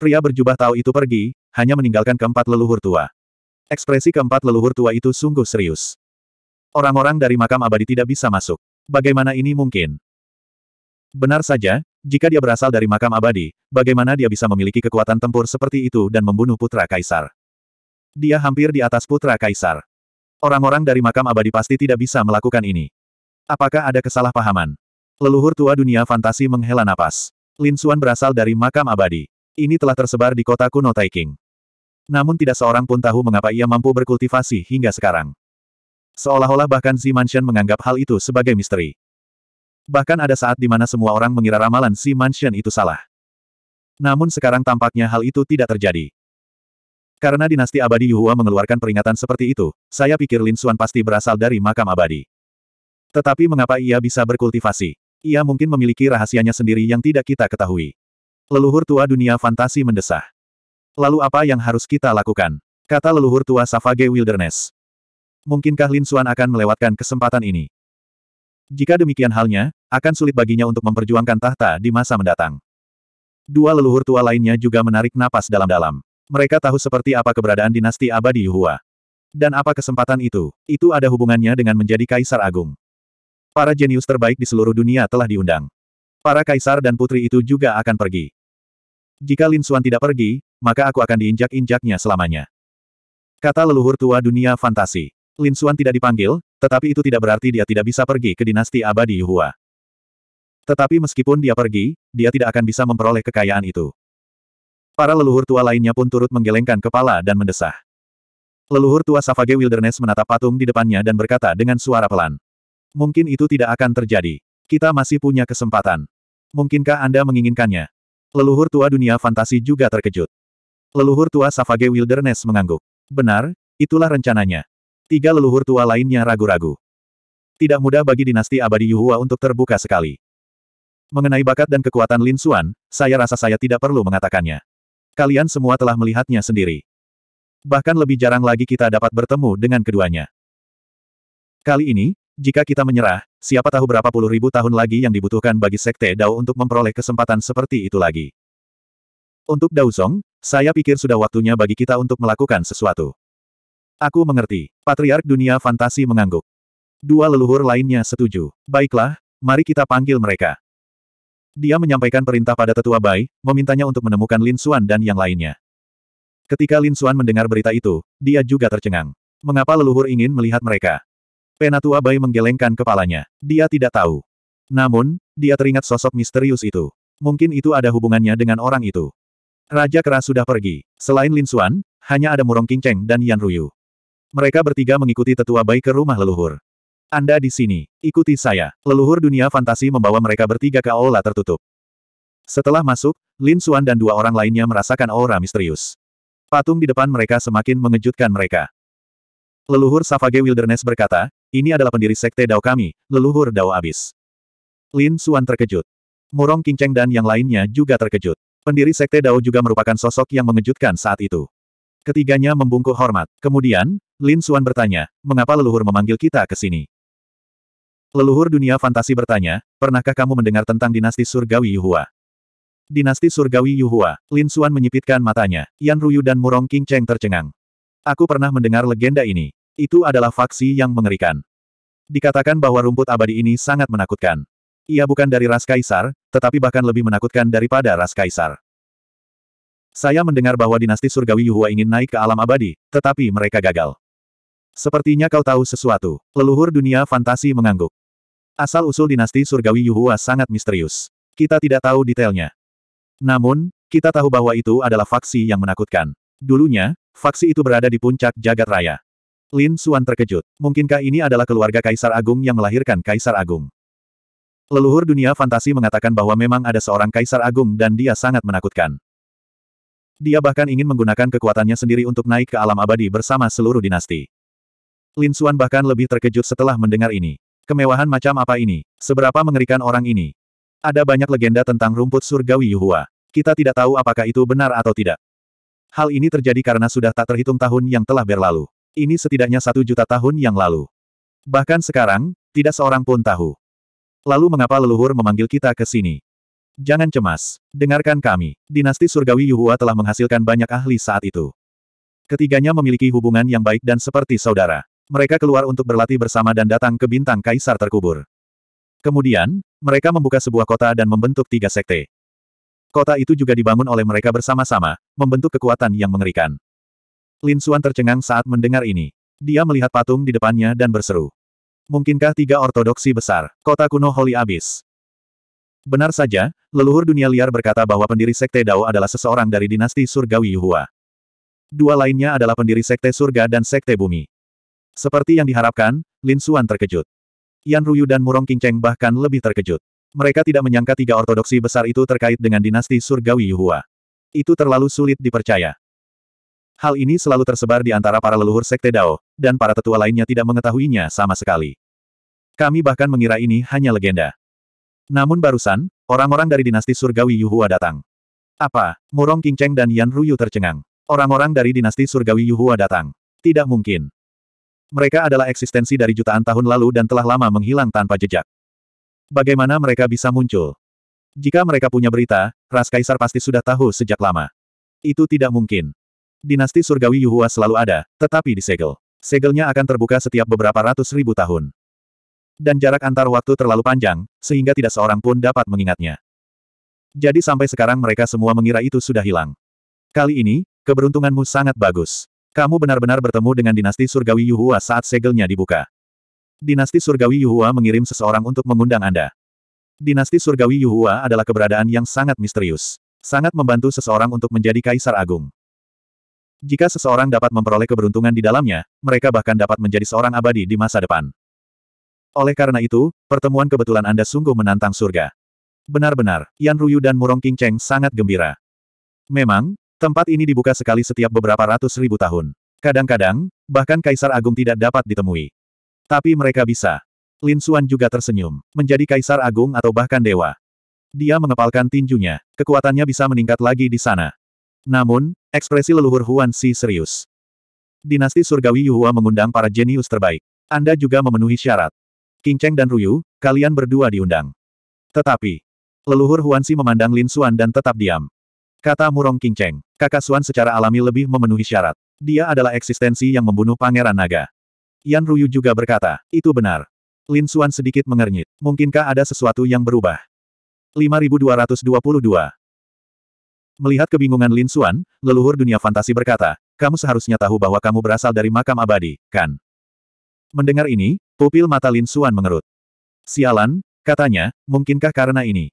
Pria berjubah tahu itu pergi, hanya meninggalkan keempat leluhur tua. Ekspresi keempat leluhur tua itu sungguh serius. Orang-orang dari makam abadi tidak bisa masuk. Bagaimana ini mungkin? Benar saja, jika dia berasal dari makam abadi, bagaimana dia bisa memiliki kekuatan tempur seperti itu dan membunuh putra kaisar? Dia hampir di atas putra kaisar. Orang-orang dari makam abadi pasti tidak bisa melakukan ini. Apakah ada kesalahpahaman? Leluhur tua dunia fantasi menghela napas. Lin Suan berasal dari makam abadi. Ini telah tersebar di kota kuno Taiking. Namun tidak seorang pun tahu mengapa ia mampu berkultivasi hingga sekarang. Seolah-olah bahkan Xi Mansion menganggap hal itu sebagai misteri. Bahkan ada saat di mana semua orang mengira ramalan Xi Mansion itu salah. Namun sekarang tampaknya hal itu tidak terjadi. Karena dinasti abadi Yuhua mengeluarkan peringatan seperti itu, saya pikir Lin Xuan pasti berasal dari makam abadi. Tetapi mengapa ia bisa berkultivasi? Ia mungkin memiliki rahasianya sendiri yang tidak kita ketahui. Leluhur tua dunia fantasi mendesah. Lalu apa yang harus kita lakukan? Kata leluhur tua Savage Wilderness. Mungkinkah Lin Xuan akan melewatkan kesempatan ini? Jika demikian halnya, akan sulit baginya untuk memperjuangkan tahta di masa mendatang. Dua leluhur tua lainnya juga menarik napas dalam-dalam. Mereka tahu seperti apa keberadaan dinasti abadi Yuhua. Dan apa kesempatan itu? Itu ada hubungannya dengan menjadi kaisar agung. Para jenius terbaik di seluruh dunia telah diundang. Para kaisar dan putri itu juga akan pergi. Jika Lin Suan tidak pergi, maka aku akan diinjak-injaknya selamanya. Kata leluhur tua dunia fantasi. Lin Suan tidak dipanggil, tetapi itu tidak berarti dia tidak bisa pergi ke dinasti abadi Yuhua. Tetapi meskipun dia pergi, dia tidak akan bisa memperoleh kekayaan itu. Para leluhur tua lainnya pun turut menggelengkan kepala dan mendesah. Leluhur tua Savage Wilderness menatap patung di depannya dan berkata dengan suara pelan. Mungkin itu tidak akan terjadi. Kita masih punya kesempatan. Mungkinkah Anda menginginkannya? Leluhur tua dunia fantasi juga terkejut. Leluhur tua Savage Wilderness mengangguk. Benar, itulah rencananya. Tiga leluhur tua lainnya ragu-ragu. Tidak mudah bagi dinasti abadi Yuhua untuk terbuka sekali. Mengenai bakat dan kekuatan Lin Xuan, saya rasa saya tidak perlu mengatakannya. Kalian semua telah melihatnya sendiri. Bahkan lebih jarang lagi kita dapat bertemu dengan keduanya. Kali ini, jika kita menyerah, siapa tahu berapa puluh ribu tahun lagi yang dibutuhkan bagi Sekte Dao untuk memperoleh kesempatan seperti itu lagi. Untuk Dao Daozong, saya pikir sudah waktunya bagi kita untuk melakukan sesuatu. Aku mengerti. Patriark dunia fantasi mengangguk. Dua leluhur lainnya setuju. Baiklah, mari kita panggil mereka. Dia menyampaikan perintah pada tetua Bai, memintanya untuk menemukan Lin Xuan dan yang lainnya. Ketika Lin Xuan mendengar berita itu, dia juga tercengang. Mengapa leluhur ingin melihat mereka? Penatua Bai menggelengkan kepalanya. Dia tidak tahu. Namun, dia teringat sosok misterius itu. Mungkin itu ada hubungannya dengan orang itu. Raja Kera sudah pergi. Selain Lin Suan, hanya ada Murong Qingcheng dan Yan Ruyu. Mereka bertiga mengikuti tetua Bai ke rumah leluhur. Anda di sini, ikuti saya. Leluhur dunia fantasi membawa mereka bertiga ke aula tertutup. Setelah masuk, Lin Suan dan dua orang lainnya merasakan aura misterius. Patung di depan mereka semakin mengejutkan mereka. Leluhur Savage Wilderness berkata, ini adalah pendiri sekte Dao kami, leluhur Dao Abis. Lin Suan terkejut. Murong Cheng dan yang lainnya juga terkejut. Pendiri sekte Dao juga merupakan sosok yang mengejutkan saat itu. Ketiganya membungkuk hormat. Kemudian, Lin Suan bertanya, mengapa leluhur memanggil kita ke sini? Leluhur dunia fantasi bertanya, pernahkah kamu mendengar tentang dinasti surgawi Yuhua? Dinasti surgawi Yuhua, Lin Suan menyipitkan matanya, Yan Ruyu dan Murong Cheng tercengang. Aku pernah mendengar legenda ini. Itu adalah faksi yang mengerikan. Dikatakan bahwa rumput abadi ini sangat menakutkan. Ia bukan dari ras kaisar, tetapi bahkan lebih menakutkan daripada ras kaisar. Saya mendengar bahwa dinasti surgawi Yuhua ingin naik ke alam abadi, tetapi mereka gagal. Sepertinya kau tahu sesuatu. Leluhur dunia fantasi mengangguk. Asal-usul dinasti surgawi Yuhua sangat misterius. Kita tidak tahu detailnya. Namun, kita tahu bahwa itu adalah faksi yang menakutkan. Dulunya, faksi itu berada di puncak jagat raya. Lin Suan terkejut. Mungkinkah ini adalah keluarga Kaisar Agung yang melahirkan Kaisar Agung? Leluhur dunia fantasi mengatakan bahwa memang ada seorang Kaisar Agung dan dia sangat menakutkan. Dia bahkan ingin menggunakan kekuatannya sendiri untuk naik ke alam abadi bersama seluruh dinasti. Lin Suan bahkan lebih terkejut setelah mendengar ini. Kemewahan macam apa ini? Seberapa mengerikan orang ini? Ada banyak legenda tentang rumput surgawi Yuhua. Kita tidak tahu apakah itu benar atau tidak. Hal ini terjadi karena sudah tak terhitung tahun yang telah berlalu. Ini setidaknya satu juta tahun yang lalu. Bahkan sekarang, tidak seorang pun tahu. Lalu mengapa leluhur memanggil kita ke sini? Jangan cemas. Dengarkan kami. Dinasti Surgawi Yuhua telah menghasilkan banyak ahli saat itu. Ketiganya memiliki hubungan yang baik dan seperti saudara. Mereka keluar untuk berlatih bersama dan datang ke bintang kaisar terkubur. Kemudian, mereka membuka sebuah kota dan membentuk tiga sekte. Kota itu juga dibangun oleh mereka bersama-sama, membentuk kekuatan yang mengerikan. Lin Suan tercengang saat mendengar ini. Dia melihat patung di depannya dan berseru. Mungkinkah tiga ortodoksi besar, kota kuno Holy Abyss? Benar saja, leluhur dunia liar berkata bahwa pendiri Sekte Dao adalah seseorang dari dinasti surgawi Yuhua. Dua lainnya adalah pendiri Sekte Surga dan Sekte Bumi. Seperti yang diharapkan, Lin Suan terkejut. Yan Ruyu dan Murong Qingcheng bahkan lebih terkejut. Mereka tidak menyangka tiga ortodoksi besar itu terkait dengan dinasti surgawi Yuhua. Itu terlalu sulit dipercaya. Hal ini selalu tersebar di antara para leluhur Sekte Dao, dan para tetua lainnya tidak mengetahuinya sama sekali. Kami bahkan mengira ini hanya legenda. Namun barusan, orang-orang dari dinasti surgawi Yuhua datang. Apa? Murong Qingcheng dan Yan Ruyu tercengang. Orang-orang dari dinasti surgawi Yuhua datang. Tidak mungkin. Mereka adalah eksistensi dari jutaan tahun lalu dan telah lama menghilang tanpa jejak. Bagaimana mereka bisa muncul? Jika mereka punya berita, Ras Kaisar pasti sudah tahu sejak lama. Itu tidak mungkin. Dinasti surgawi Yuhua selalu ada, tetapi disegel. Segelnya akan terbuka setiap beberapa ratus ribu tahun. Dan jarak antar waktu terlalu panjang, sehingga tidak seorang pun dapat mengingatnya. Jadi sampai sekarang mereka semua mengira itu sudah hilang. Kali ini, keberuntunganmu sangat bagus. Kamu benar-benar bertemu dengan dinasti surgawi Yuhua saat segelnya dibuka. Dinasti surgawi Yuhua mengirim seseorang untuk mengundang Anda. Dinasti surgawi Yuhua adalah keberadaan yang sangat misterius. Sangat membantu seseorang untuk menjadi kaisar agung. Jika seseorang dapat memperoleh keberuntungan di dalamnya, mereka bahkan dapat menjadi seorang abadi di masa depan. Oleh karena itu, pertemuan kebetulan Anda sungguh menantang surga. Benar-benar, Yan Ruyu dan Murong King Cheng sangat gembira. Memang, tempat ini dibuka sekali setiap beberapa ratus ribu tahun. Kadang-kadang, bahkan Kaisar Agung tidak dapat ditemui. Tapi mereka bisa. Lin Suan juga tersenyum, menjadi Kaisar Agung atau bahkan dewa. Dia mengepalkan tinjunya, kekuatannya bisa meningkat lagi di sana. Namun, Ekspresi leluhur Huan Si serius. Dinasti Surgawi Yuhua mengundang para jenius terbaik. Anda juga memenuhi syarat. King Cheng dan Ruyu, kalian berdua diundang. Tetapi, leluhur Huan Si memandang Lin Xuan dan tetap diam. Kata murong King Cheng, kakak Xuan secara alami lebih memenuhi syarat. Dia adalah eksistensi yang membunuh Pangeran Naga. Yan Ruyu juga berkata, itu benar. Lin Xuan sedikit mengernyit. Mungkinkah ada sesuatu yang berubah? 5222 Melihat kebingungan Lin Xuan, leluhur dunia fantasi berkata, kamu seharusnya tahu bahwa kamu berasal dari makam abadi, kan? Mendengar ini, pupil mata Lin Xuan mengerut. Sialan, katanya, mungkinkah karena ini?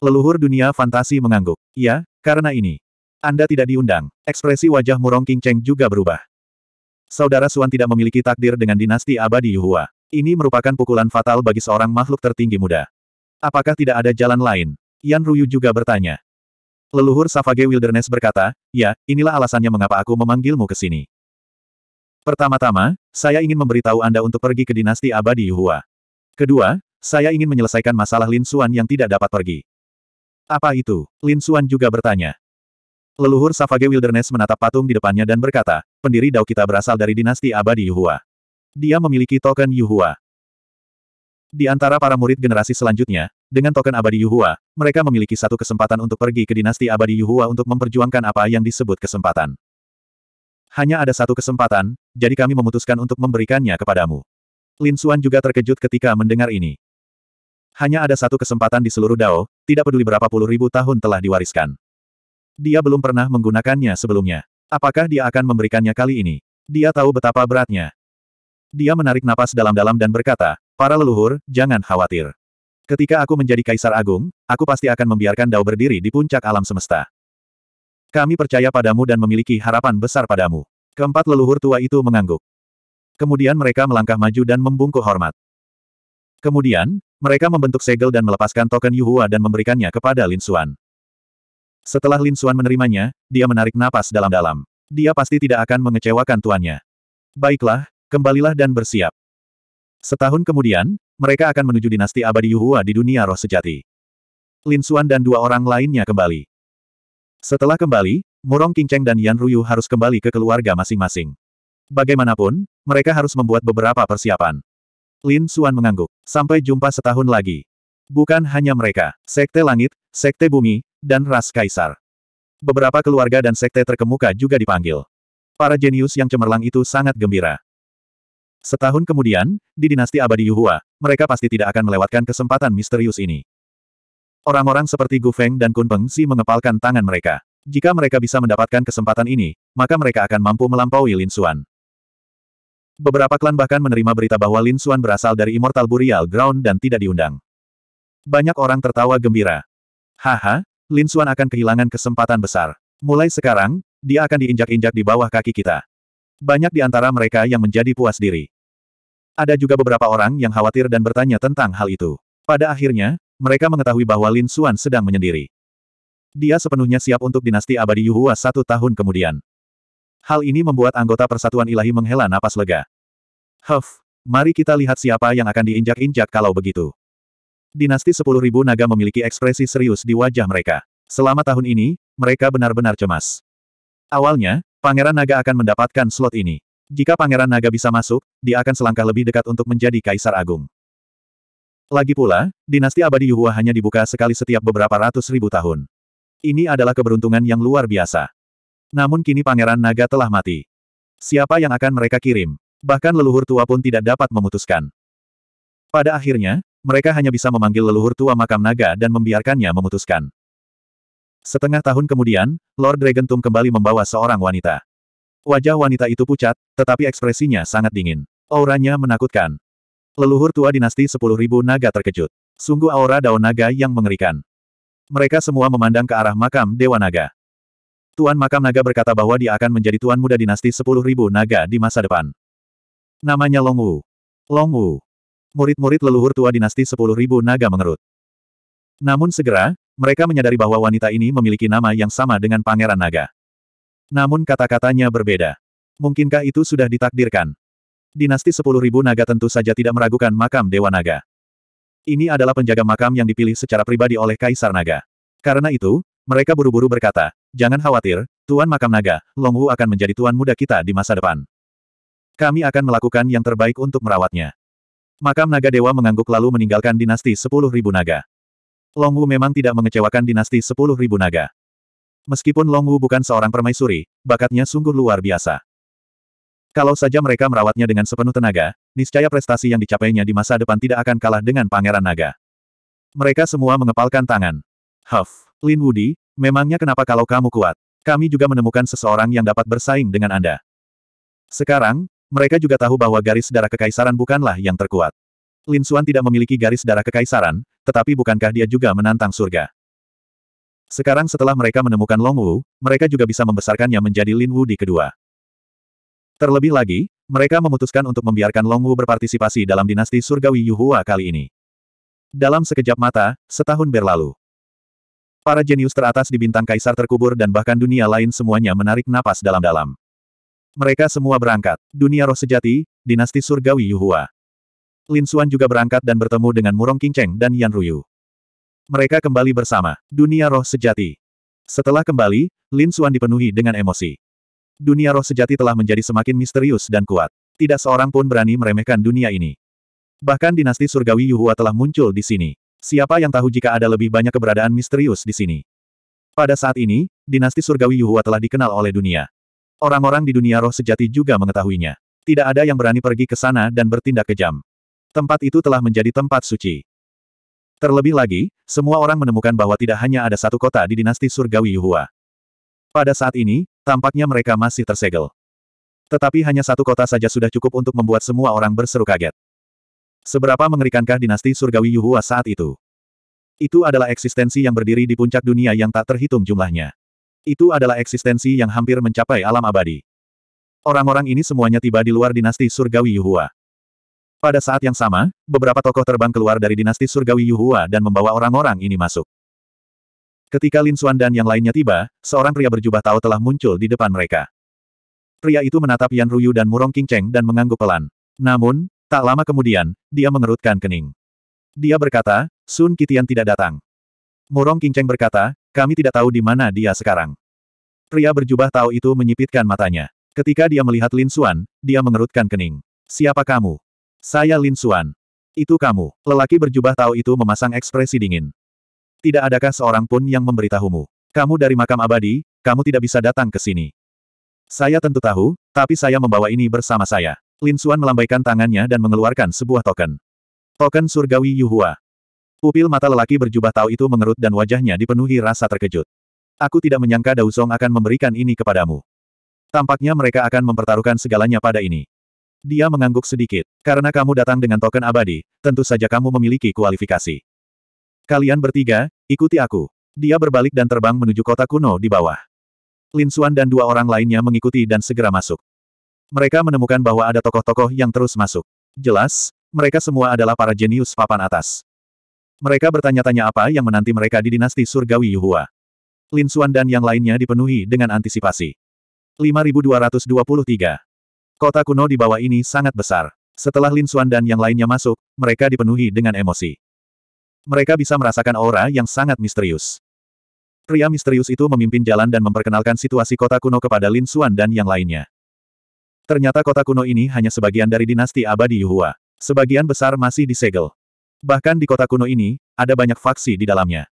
Leluhur dunia fantasi mengangguk. Ya, karena ini. Anda tidak diundang. Ekspresi wajah Murong King Cheng juga berubah. Saudara Xuan tidak memiliki takdir dengan dinasti abadi Yuhua. Ini merupakan pukulan fatal bagi seorang makhluk tertinggi muda. Apakah tidak ada jalan lain? Yan Ruyu juga bertanya. Leluhur Savage Wilderness berkata, ya, inilah alasannya mengapa aku memanggilmu ke sini. Pertama-tama, saya ingin memberitahu Anda untuk pergi ke dinasti abadi Yuhua. Kedua, saya ingin menyelesaikan masalah Lin Xuan yang tidak dapat pergi. Apa itu? Lin Xuan juga bertanya. Leluhur Savage Wilderness menatap patung di depannya dan berkata, pendiri Dao kita berasal dari dinasti abadi Yuhua. Dia memiliki token Yuhua. Di antara para murid generasi selanjutnya, dengan token abadi Yuhua, mereka memiliki satu kesempatan untuk pergi ke dinasti abadi Yuhua untuk memperjuangkan apa yang disebut kesempatan. Hanya ada satu kesempatan, jadi kami memutuskan untuk memberikannya kepadamu. Lin Xuan juga terkejut ketika mendengar ini. Hanya ada satu kesempatan di seluruh Dao, tidak peduli berapa puluh ribu tahun telah diwariskan. Dia belum pernah menggunakannya sebelumnya. Apakah dia akan memberikannya kali ini? Dia tahu betapa beratnya. Dia menarik napas dalam-dalam dan berkata, para leluhur, jangan khawatir. Ketika aku menjadi kaisar agung, aku pasti akan membiarkan Dao berdiri di puncak alam semesta. Kami percaya padamu dan memiliki harapan besar padamu. Keempat leluhur tua itu mengangguk. Kemudian mereka melangkah maju dan membungkuk hormat. Kemudian, mereka membentuk segel dan melepaskan token Yuhua dan memberikannya kepada Lin Xuan. Setelah Lin Xuan menerimanya, dia menarik napas dalam-dalam. Dia pasti tidak akan mengecewakan tuannya. Baiklah, kembalilah dan bersiap. Setahun kemudian, mereka akan menuju dinasti abadi Yuhua di dunia roh sejati. Lin Xuan dan dua orang lainnya kembali. Setelah kembali, Murong Qingcheng dan Yan Ruyu harus kembali ke keluarga masing-masing. Bagaimanapun, mereka harus membuat beberapa persiapan. Lin Xuan mengangguk. Sampai jumpa setahun lagi. Bukan hanya mereka, Sekte Langit, Sekte Bumi, dan Ras Kaisar. Beberapa keluarga dan sekte terkemuka juga dipanggil. Para jenius yang cemerlang itu sangat gembira. Setahun kemudian, di dinasti abadi Yuhua, mereka pasti tidak akan melewatkan kesempatan misterius ini. Orang-orang seperti Gu Feng dan Kun Peng Si mengepalkan tangan mereka. Jika mereka bisa mendapatkan kesempatan ini, maka mereka akan mampu melampaui Lin Xuan. Beberapa klan bahkan menerima berita bahwa Lin Xuan berasal dari Immortal Burial Ground dan tidak diundang. Banyak orang tertawa gembira. Haha, Lin Xuan akan kehilangan kesempatan besar. Mulai sekarang, dia akan diinjak-injak di bawah kaki kita. Banyak di antara mereka yang menjadi puas diri. Ada juga beberapa orang yang khawatir dan bertanya tentang hal itu. Pada akhirnya, mereka mengetahui bahwa Lin Xuan sedang menyendiri. Dia sepenuhnya siap untuk dinasti abadi Yuhua satu tahun kemudian. Hal ini membuat anggota Persatuan Ilahi menghela napas lega. Huff, mari kita lihat siapa yang akan diinjak-injak kalau begitu. Dinasti 10.000 naga memiliki ekspresi serius di wajah mereka. Selama tahun ini, mereka benar-benar cemas. Awalnya, Pangeran Naga akan mendapatkan slot ini. Jika Pangeran Naga bisa masuk, dia akan selangkah lebih dekat untuk menjadi Kaisar Agung. Lagi pula, dinasti abadi Yuhua hanya dibuka sekali setiap beberapa ratus ribu tahun. Ini adalah keberuntungan yang luar biasa. Namun kini Pangeran Naga telah mati. Siapa yang akan mereka kirim? Bahkan leluhur tua pun tidak dapat memutuskan. Pada akhirnya, mereka hanya bisa memanggil leluhur tua makam naga dan membiarkannya memutuskan. Setengah tahun kemudian, Lord Dragon Tum kembali membawa seorang wanita. Wajah wanita itu pucat, tetapi ekspresinya sangat dingin. Auranya menakutkan. Leluhur tua dinasti 10.000 naga terkejut. Sungguh aura daun naga yang mengerikan. Mereka semua memandang ke arah makam Dewa Naga. Tuan Makam Naga berkata bahwa dia akan menjadi tuan muda dinasti 10.000 naga di masa depan. Namanya Long Wu. Long Wu. Murid-murid leluhur tua dinasti 10.000 naga mengerut. Namun segera, mereka menyadari bahwa wanita ini memiliki nama yang sama dengan Pangeran Naga. Namun kata-katanya berbeda. Mungkinkah itu sudah ditakdirkan? Dinasti sepuluh ribu naga tentu saja tidak meragukan makam Dewa Naga. Ini adalah penjaga makam yang dipilih secara pribadi oleh Kaisar Naga. Karena itu, mereka buru-buru berkata, jangan khawatir, Tuan Makam Naga, Long Wu akan menjadi tuan muda kita di masa depan. Kami akan melakukan yang terbaik untuk merawatnya. Makam Naga Dewa mengangguk lalu meninggalkan dinasti sepuluh ribu naga. Long Wu memang tidak mengecewakan dinasti sepuluh ribu naga. Meskipun Long Wu bukan seorang permaisuri, bakatnya sungguh luar biasa. Kalau saja mereka merawatnya dengan sepenuh tenaga, niscaya prestasi yang dicapainya di masa depan tidak akan kalah dengan Pangeran Naga. Mereka semua mengepalkan tangan. Huff, Lin Wudi, memangnya kenapa kalau kamu kuat? Kami juga menemukan seseorang yang dapat bersaing dengan Anda. Sekarang, mereka juga tahu bahwa garis darah kekaisaran bukanlah yang terkuat. Lin Xuan tidak memiliki garis darah kekaisaran, tetapi bukankah dia juga menantang surga? Sekarang setelah mereka menemukan Long Wu, mereka juga bisa membesarkannya menjadi Lin Wu di kedua. Terlebih lagi, mereka memutuskan untuk membiarkan Long Wu berpartisipasi dalam dinasti surgawi Yuhua kali ini. Dalam sekejap mata, setahun berlalu. Para jenius teratas di bintang kaisar terkubur dan bahkan dunia lain semuanya menarik napas dalam-dalam. Mereka semua berangkat. Dunia roh sejati, dinasti surgawi Yuhua. Lin Xuan juga berangkat dan bertemu dengan Murong Qingcheng dan Yan Ruyu. Mereka kembali bersama, dunia roh sejati. Setelah kembali, Lin Suan dipenuhi dengan emosi. Dunia roh sejati telah menjadi semakin misterius dan kuat. Tidak seorang pun berani meremehkan dunia ini. Bahkan dinasti surgawi Yuhua telah muncul di sini. Siapa yang tahu jika ada lebih banyak keberadaan misterius di sini? Pada saat ini, dinasti surgawi Yuhua telah dikenal oleh dunia. Orang-orang di dunia roh sejati juga mengetahuinya. Tidak ada yang berani pergi ke sana dan bertindak kejam. Tempat itu telah menjadi tempat suci. Terlebih lagi, semua orang menemukan bahwa tidak hanya ada satu kota di dinasti surgawi Yuhua. Pada saat ini, tampaknya mereka masih tersegel. Tetapi hanya satu kota saja sudah cukup untuk membuat semua orang berseru kaget. Seberapa mengerikankah dinasti surgawi Yuhua saat itu? Itu adalah eksistensi yang berdiri di puncak dunia yang tak terhitung jumlahnya. Itu adalah eksistensi yang hampir mencapai alam abadi. Orang-orang ini semuanya tiba di luar dinasti surgawi Yuhua. Pada saat yang sama, beberapa tokoh terbang keluar dari dinasti surgawi Yuhua dan membawa orang-orang ini masuk. Ketika Lin Xuan dan yang lainnya tiba, seorang pria berjubah tahu telah muncul di depan mereka. Pria itu menatap Yan Ruyu dan Murong Qingcheng dan mengangguk pelan. Namun, tak lama kemudian, dia mengerutkan kening. Dia berkata, Sun Kitian tidak datang. Murong Qingcheng berkata, kami tidak tahu di mana dia sekarang. Pria berjubah tahu itu menyipitkan matanya. Ketika dia melihat Lin Xuan, dia mengerutkan kening. Siapa kamu? Saya Lin Suan. Itu kamu. Lelaki berjubah tahu itu memasang ekspresi dingin. Tidak adakah seorang pun yang memberitahumu? Kamu dari makam abadi, kamu tidak bisa datang ke sini. Saya tentu tahu, tapi saya membawa ini bersama saya. Lin Suan melambaikan tangannya dan mengeluarkan sebuah token. Token surgawi Yuhua. Pupil mata lelaki berjubah tahu itu mengerut dan wajahnya dipenuhi rasa terkejut. Aku tidak menyangka Dausong akan memberikan ini kepadamu. Tampaknya mereka akan mempertaruhkan segalanya pada ini. Dia mengangguk sedikit. Karena kamu datang dengan token abadi, tentu saja kamu memiliki kualifikasi. Kalian bertiga, ikuti aku. Dia berbalik dan terbang menuju kota kuno di bawah. Lin Suan dan dua orang lainnya mengikuti dan segera masuk. Mereka menemukan bahwa ada tokoh-tokoh yang terus masuk. Jelas, mereka semua adalah para jenius papan atas. Mereka bertanya-tanya apa yang menanti mereka di dinasti surgawi Yuhua. Lin Suan dan yang lainnya dipenuhi dengan antisipasi. 5223 Kota kuno di bawah ini sangat besar. Setelah Lin Xuan dan yang lainnya masuk, mereka dipenuhi dengan emosi. Mereka bisa merasakan aura yang sangat misterius. Pria misterius itu memimpin jalan dan memperkenalkan situasi kota kuno kepada Lin Xuan dan yang lainnya. Ternyata kota kuno ini hanya sebagian dari dinasti abadi Yuhua. Sebagian besar masih disegel. Bahkan di kota kuno ini, ada banyak faksi di dalamnya.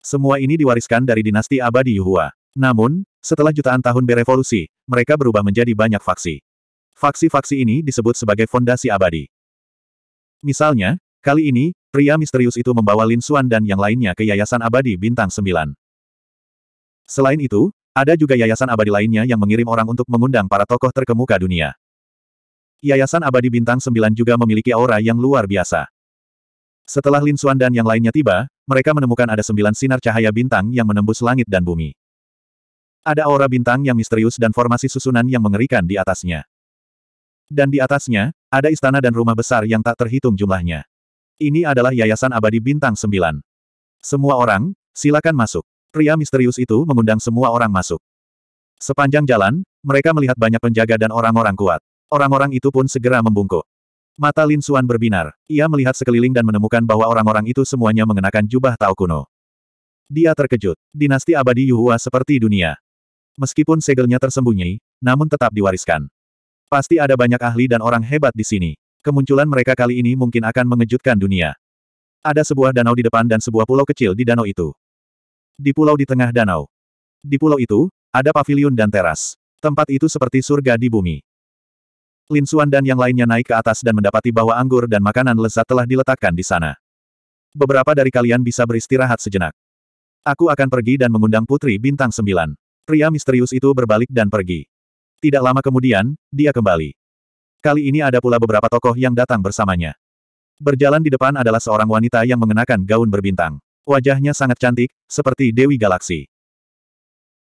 Semua ini diwariskan dari dinasti abadi Yuhua. Namun, setelah jutaan tahun berevolusi, mereka berubah menjadi banyak faksi. Faksi-faksi ini disebut sebagai fondasi abadi. Misalnya, kali ini, pria misterius itu membawa Lin Xuan dan yang lainnya ke Yayasan Abadi Bintang 9. Selain itu, ada juga yayasan abadi lainnya yang mengirim orang untuk mengundang para tokoh terkemuka dunia. Yayasan Abadi Bintang 9 juga memiliki aura yang luar biasa. Setelah Lin Xuan dan yang lainnya tiba, mereka menemukan ada sembilan sinar cahaya bintang yang menembus langit dan bumi. Ada aura bintang yang misterius dan formasi susunan yang mengerikan di atasnya. Dan di atasnya, ada istana dan rumah besar yang tak terhitung jumlahnya. Ini adalah Yayasan Abadi Bintang sembilan. Semua orang, silakan masuk. Pria misterius itu mengundang semua orang masuk. Sepanjang jalan, mereka melihat banyak penjaga dan orang-orang kuat. Orang-orang itu pun segera membungkuk. Mata Lin Suan berbinar. Ia melihat sekeliling dan menemukan bahwa orang-orang itu semuanya mengenakan jubah Tao kuno. Dia terkejut. Dinasti abadi Yuhua seperti dunia. Meskipun segelnya tersembunyi, namun tetap diwariskan. Pasti ada banyak ahli dan orang hebat di sini. Kemunculan mereka kali ini mungkin akan mengejutkan dunia. Ada sebuah danau di depan dan sebuah pulau kecil di danau itu. Di pulau di tengah danau. Di pulau itu, ada pavilion dan teras. Tempat itu seperti surga di bumi. Lin Suan dan yang lainnya naik ke atas dan mendapati bahwa anggur dan makanan lezat telah diletakkan di sana. Beberapa dari kalian bisa beristirahat sejenak. Aku akan pergi dan mengundang Putri Bintang Sembilan. Pria misterius itu berbalik dan pergi. Tidak lama kemudian, dia kembali. Kali ini ada pula beberapa tokoh yang datang bersamanya. Berjalan di depan adalah seorang wanita yang mengenakan gaun berbintang. Wajahnya sangat cantik, seperti Dewi Galaksi.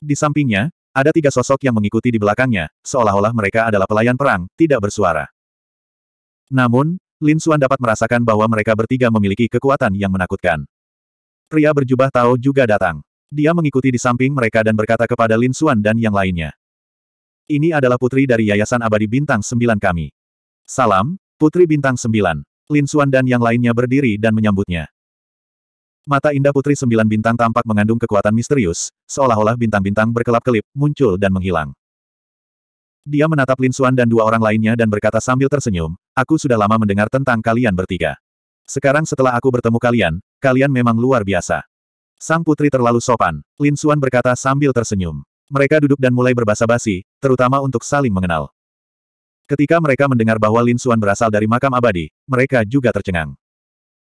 Di sampingnya, ada tiga sosok yang mengikuti di belakangnya, seolah-olah mereka adalah pelayan perang, tidak bersuara. Namun, Lin Xuan dapat merasakan bahwa mereka bertiga memiliki kekuatan yang menakutkan. Pria berjubah Tao juga datang. Dia mengikuti di samping mereka dan berkata kepada Lin Xuan dan yang lainnya. Ini adalah putri dari Yayasan Abadi Bintang Sembilan kami. Salam, Putri Bintang Sembilan. Lin Xuan dan yang lainnya berdiri dan menyambutnya. Mata indah Putri Sembilan Bintang tampak mengandung kekuatan misterius, seolah-olah bintang-bintang berkelap-kelip, muncul dan menghilang. Dia menatap Lin Xuan dan dua orang lainnya dan berkata sambil tersenyum, Aku sudah lama mendengar tentang kalian bertiga. Sekarang setelah aku bertemu kalian, kalian memang luar biasa. Sang putri terlalu sopan, Lin Xuan berkata sambil tersenyum. Mereka duduk dan mulai berbasa-basi, terutama untuk saling mengenal. Ketika mereka mendengar bahwa Lin Xuan berasal dari makam abadi, mereka juga tercengang.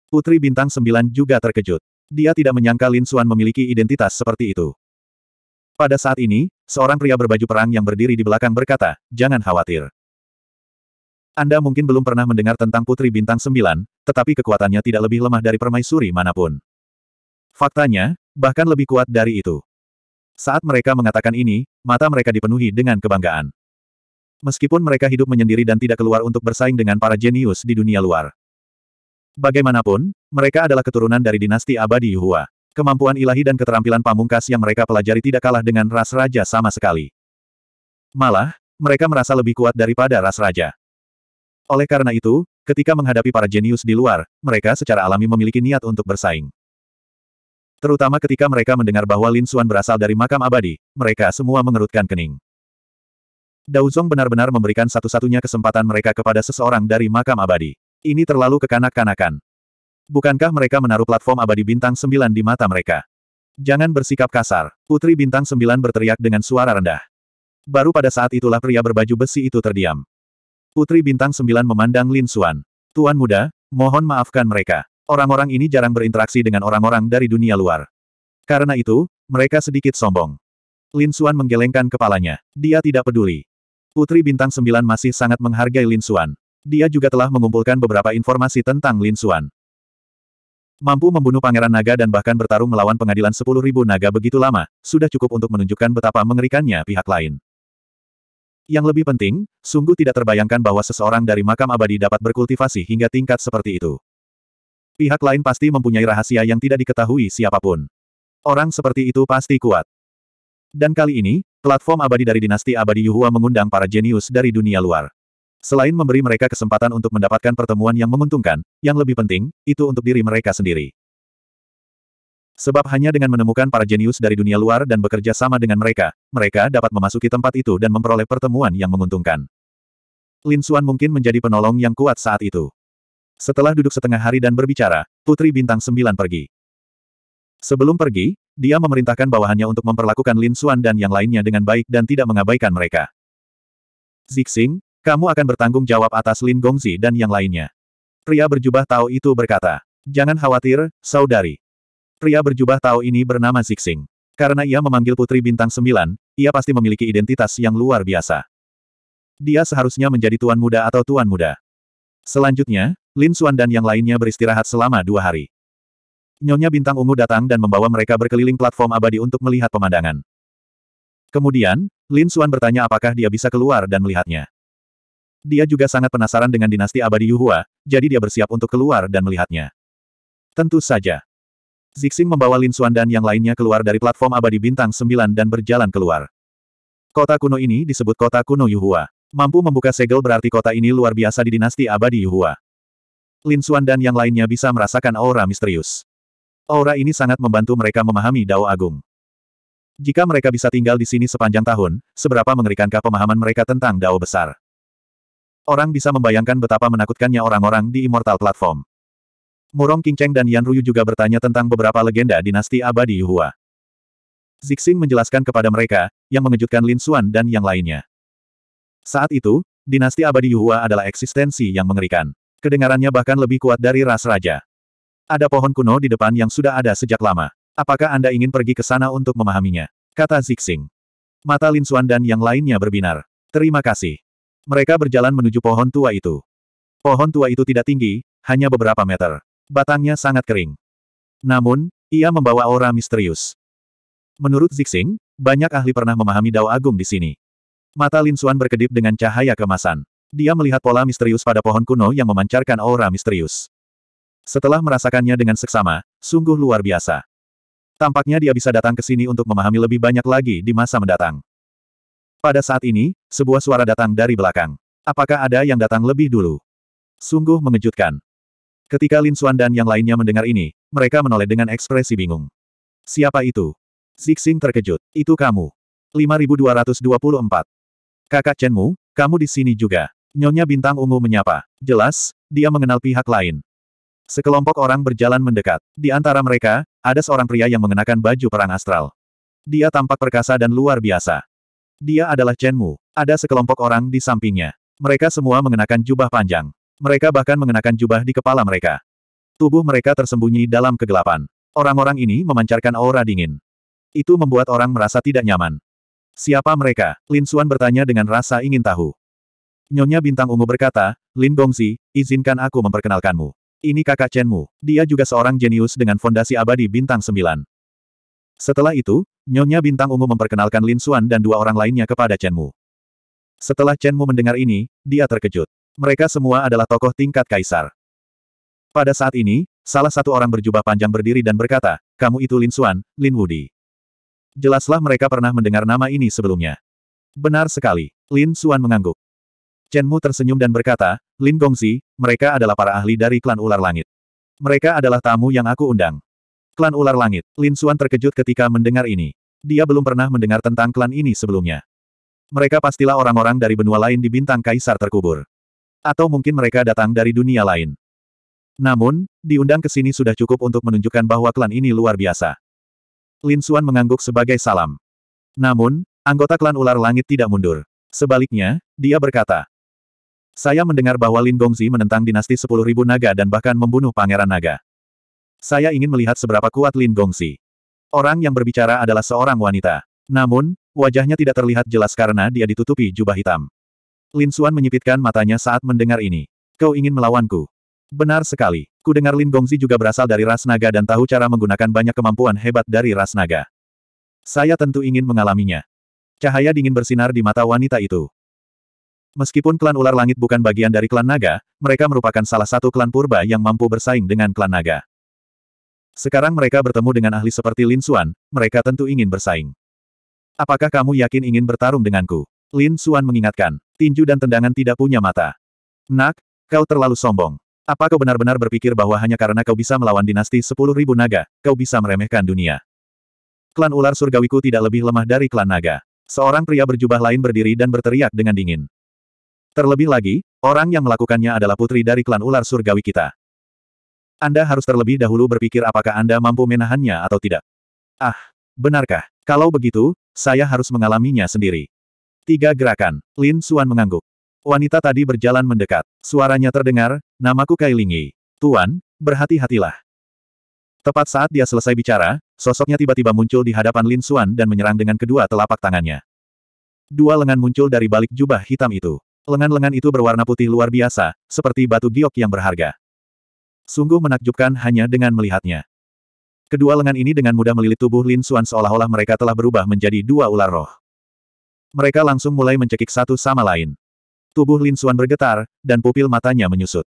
Putri Bintang Sembilan juga terkejut. Dia tidak menyangka Lin Xuan memiliki identitas seperti itu. Pada saat ini, seorang pria berbaju perang yang berdiri di belakang berkata, jangan khawatir. Anda mungkin belum pernah mendengar tentang Putri Bintang Sembilan, tetapi kekuatannya tidak lebih lemah dari permaisuri manapun. Faktanya, bahkan lebih kuat dari itu. Saat mereka mengatakan ini, mata mereka dipenuhi dengan kebanggaan. Meskipun mereka hidup menyendiri dan tidak keluar untuk bersaing dengan para jenius di dunia luar. Bagaimanapun, mereka adalah keturunan dari dinasti abadi Yuhua. Kemampuan ilahi dan keterampilan pamungkas yang mereka pelajari tidak kalah dengan ras raja sama sekali. Malah, mereka merasa lebih kuat daripada ras raja. Oleh karena itu, ketika menghadapi para jenius di luar, mereka secara alami memiliki niat untuk bersaing. Terutama ketika mereka mendengar bahwa Lin Xuan berasal dari makam abadi, mereka semua mengerutkan kening. Daozong benar-benar memberikan satu-satunya kesempatan mereka kepada seseorang dari makam abadi. Ini terlalu kekanak-kanakan. Bukankah mereka menaruh platform abadi bintang Sembilan di mata mereka? Jangan bersikap kasar. Putri bintang Sembilan berteriak dengan suara rendah. Baru pada saat itulah pria berbaju besi itu terdiam. Putri bintang Sembilan memandang Lin Xuan. Tuan muda, mohon maafkan mereka. Orang-orang ini jarang berinteraksi dengan orang-orang dari dunia luar. Karena itu, mereka sedikit sombong. Lin Xuan menggelengkan kepalanya. Dia tidak peduli. Putri Bintang Sembilan masih sangat menghargai Lin Xuan. Dia juga telah mengumpulkan beberapa informasi tentang Lin Xuan. Mampu membunuh Pangeran Naga dan bahkan bertarung melawan pengadilan 10.000 naga begitu lama, sudah cukup untuk menunjukkan betapa mengerikannya pihak lain. Yang lebih penting, sungguh tidak terbayangkan bahwa seseorang dari makam abadi dapat berkultivasi hingga tingkat seperti itu. Pihak lain pasti mempunyai rahasia yang tidak diketahui siapapun. Orang seperti itu pasti kuat. Dan kali ini, platform abadi dari dinasti abadi Yuhua mengundang para jenius dari dunia luar. Selain memberi mereka kesempatan untuk mendapatkan pertemuan yang menguntungkan, yang lebih penting, itu untuk diri mereka sendiri. Sebab hanya dengan menemukan para jenius dari dunia luar dan bekerja sama dengan mereka, mereka dapat memasuki tempat itu dan memperoleh pertemuan yang menguntungkan. Lin Xuan mungkin menjadi penolong yang kuat saat itu. Setelah duduk setengah hari dan berbicara, Putri Bintang Sembilan pergi. Sebelum pergi, dia memerintahkan bawahannya untuk memperlakukan Lin Xuan dan yang lainnya dengan baik dan tidak mengabaikan mereka. Zixing, kamu akan bertanggung jawab atas Lin Gongzi dan yang lainnya. Pria berjubah Tao itu berkata, jangan khawatir, saudari. Pria berjubah Tao ini bernama Zixing. Karena ia memanggil Putri Bintang Sembilan, ia pasti memiliki identitas yang luar biasa. Dia seharusnya menjadi tuan muda atau tuan muda. Selanjutnya, Lin Xuan dan yang lainnya beristirahat selama dua hari. Nyonya Bintang Ungu datang dan membawa mereka berkeliling platform abadi untuk melihat pemandangan. Kemudian, Lin Xuan bertanya apakah dia bisa keluar dan melihatnya. Dia juga sangat penasaran dengan dinasti abadi Yuhua, jadi dia bersiap untuk keluar dan melihatnya. Tentu saja. Zixing membawa Lin Xuan dan yang lainnya keluar dari platform abadi bintang 9 dan berjalan keluar. Kota kuno ini disebut kota kuno Yuhua. Mampu membuka segel berarti kota ini luar biasa di dinasti abadi Yuhua. Lin Xuan dan yang lainnya bisa merasakan aura misterius. Aura ini sangat membantu mereka memahami Dao Agung. Jika mereka bisa tinggal di sini sepanjang tahun, seberapa mengerikankah pemahaman mereka tentang Dao besar? Orang bisa membayangkan betapa menakutkannya orang-orang di Immortal Platform. Murong Qingcheng dan Yan Ruyu juga bertanya tentang beberapa legenda dinasti abadi Yuhua. Zixing menjelaskan kepada mereka, yang mengejutkan Lin Xuan dan yang lainnya. Saat itu, dinasti abadi Yuhua adalah eksistensi yang mengerikan. Kedengarannya bahkan lebih kuat dari ras raja. Ada pohon kuno di depan yang sudah ada sejak lama. Apakah Anda ingin pergi ke sana untuk memahaminya? Kata Zixing. Mata Lin Xuan dan yang lainnya berbinar. Terima kasih. Mereka berjalan menuju pohon tua itu. Pohon tua itu tidak tinggi, hanya beberapa meter. Batangnya sangat kering. Namun, ia membawa aura misterius. Menurut Zixing, banyak ahli pernah memahami Dao Agung di sini. Mata Lin Xuan berkedip dengan cahaya kemasan. Dia melihat pola misterius pada pohon kuno yang memancarkan aura misterius. Setelah merasakannya dengan seksama, sungguh luar biasa. Tampaknya dia bisa datang ke sini untuk memahami lebih banyak lagi di masa mendatang. Pada saat ini, sebuah suara datang dari belakang. Apakah ada yang datang lebih dulu? Sungguh mengejutkan. Ketika Lin Suan dan yang lainnya mendengar ini, mereka menoleh dengan ekspresi bingung. Siapa itu? Zixing terkejut. Itu kamu. 5224. Kakak Chenmu, kamu di sini juga. Nyonya bintang ungu menyapa. Jelas, dia mengenal pihak lain. Sekelompok orang berjalan mendekat. Di antara mereka, ada seorang pria yang mengenakan baju perang astral. Dia tampak perkasa dan luar biasa. Dia adalah Chen Mu. Ada sekelompok orang di sampingnya. Mereka semua mengenakan jubah panjang. Mereka bahkan mengenakan jubah di kepala mereka. Tubuh mereka tersembunyi dalam kegelapan. Orang-orang ini memancarkan aura dingin. Itu membuat orang merasa tidak nyaman. Siapa mereka? Lin Xuan bertanya dengan rasa ingin tahu. Nyonya Bintang Ungu berkata, Lin Gongzi, izinkan aku memperkenalkanmu. Ini kakak Chenmu, dia juga seorang jenius dengan fondasi abadi Bintang sembilan. Setelah itu, Nyonya Bintang Ungu memperkenalkan Lin Xuan dan dua orang lainnya kepada Chenmu. Setelah Chenmu mendengar ini, dia terkejut. Mereka semua adalah tokoh tingkat kaisar. Pada saat ini, salah satu orang berjubah panjang berdiri dan berkata, kamu itu Lin Xuan, Lin Wudi. Jelaslah mereka pernah mendengar nama ini sebelumnya. Benar sekali, Lin Xuan mengangguk. Chen Mu tersenyum dan berkata, Lin Gongzi, mereka adalah para ahli dari klan ular langit. Mereka adalah tamu yang aku undang. Klan ular langit, Lin Xuan terkejut ketika mendengar ini. Dia belum pernah mendengar tentang klan ini sebelumnya. Mereka pastilah orang-orang dari benua lain di bintang kaisar terkubur. Atau mungkin mereka datang dari dunia lain. Namun, diundang ke sini sudah cukup untuk menunjukkan bahwa klan ini luar biasa. Lin Xuan mengangguk sebagai salam. Namun, anggota klan ular langit tidak mundur. Sebaliknya, dia berkata, saya mendengar bahwa Lin Gongzi menentang dinasti sepuluh ribu naga dan bahkan membunuh pangeran naga. Saya ingin melihat seberapa kuat Lin Gongzi. Orang yang berbicara adalah seorang wanita. Namun, wajahnya tidak terlihat jelas karena dia ditutupi jubah hitam. Lin Xuan menyipitkan matanya saat mendengar ini. Kau ingin melawanku? Benar sekali. Ku dengar Lin Gongzi juga berasal dari ras naga dan tahu cara menggunakan banyak kemampuan hebat dari ras naga. Saya tentu ingin mengalaminya. Cahaya dingin bersinar di mata wanita itu. Meskipun klan ular langit bukan bagian dari klan naga, mereka merupakan salah satu klan purba yang mampu bersaing dengan klan naga. Sekarang mereka bertemu dengan ahli seperti Lin Xuan, mereka tentu ingin bersaing. Apakah kamu yakin ingin bertarung denganku? Lin Xuan mengingatkan, tinju dan tendangan tidak punya mata. Nak, kau terlalu sombong. Apa kau benar-benar berpikir bahwa hanya karena kau bisa melawan dinasti sepuluh ribu naga, kau bisa meremehkan dunia? Klan ular surgawiku tidak lebih lemah dari klan naga. Seorang pria berjubah lain berdiri dan berteriak dengan dingin. Terlebih lagi, orang yang melakukannya adalah putri dari klan ular surgawi kita. Anda harus terlebih dahulu berpikir apakah Anda mampu menahannya atau tidak. Ah, benarkah? Kalau begitu, saya harus mengalaminya sendiri. Tiga gerakan. Lin Suan mengangguk. Wanita tadi berjalan mendekat. Suaranya terdengar, namaku Kai Lingyi. Tuan, berhati-hatilah. Tepat saat dia selesai bicara, sosoknya tiba-tiba muncul di hadapan Lin Suan dan menyerang dengan kedua telapak tangannya. Dua lengan muncul dari balik jubah hitam itu. Lengan-lengan itu berwarna putih luar biasa, seperti batu giok yang berharga. Sungguh menakjubkan hanya dengan melihatnya. Kedua lengan ini dengan mudah melilit tubuh Lin Suan seolah-olah mereka telah berubah menjadi dua ular roh. Mereka langsung mulai mencekik satu sama lain. Tubuh Lin Suan bergetar, dan pupil matanya menyusut.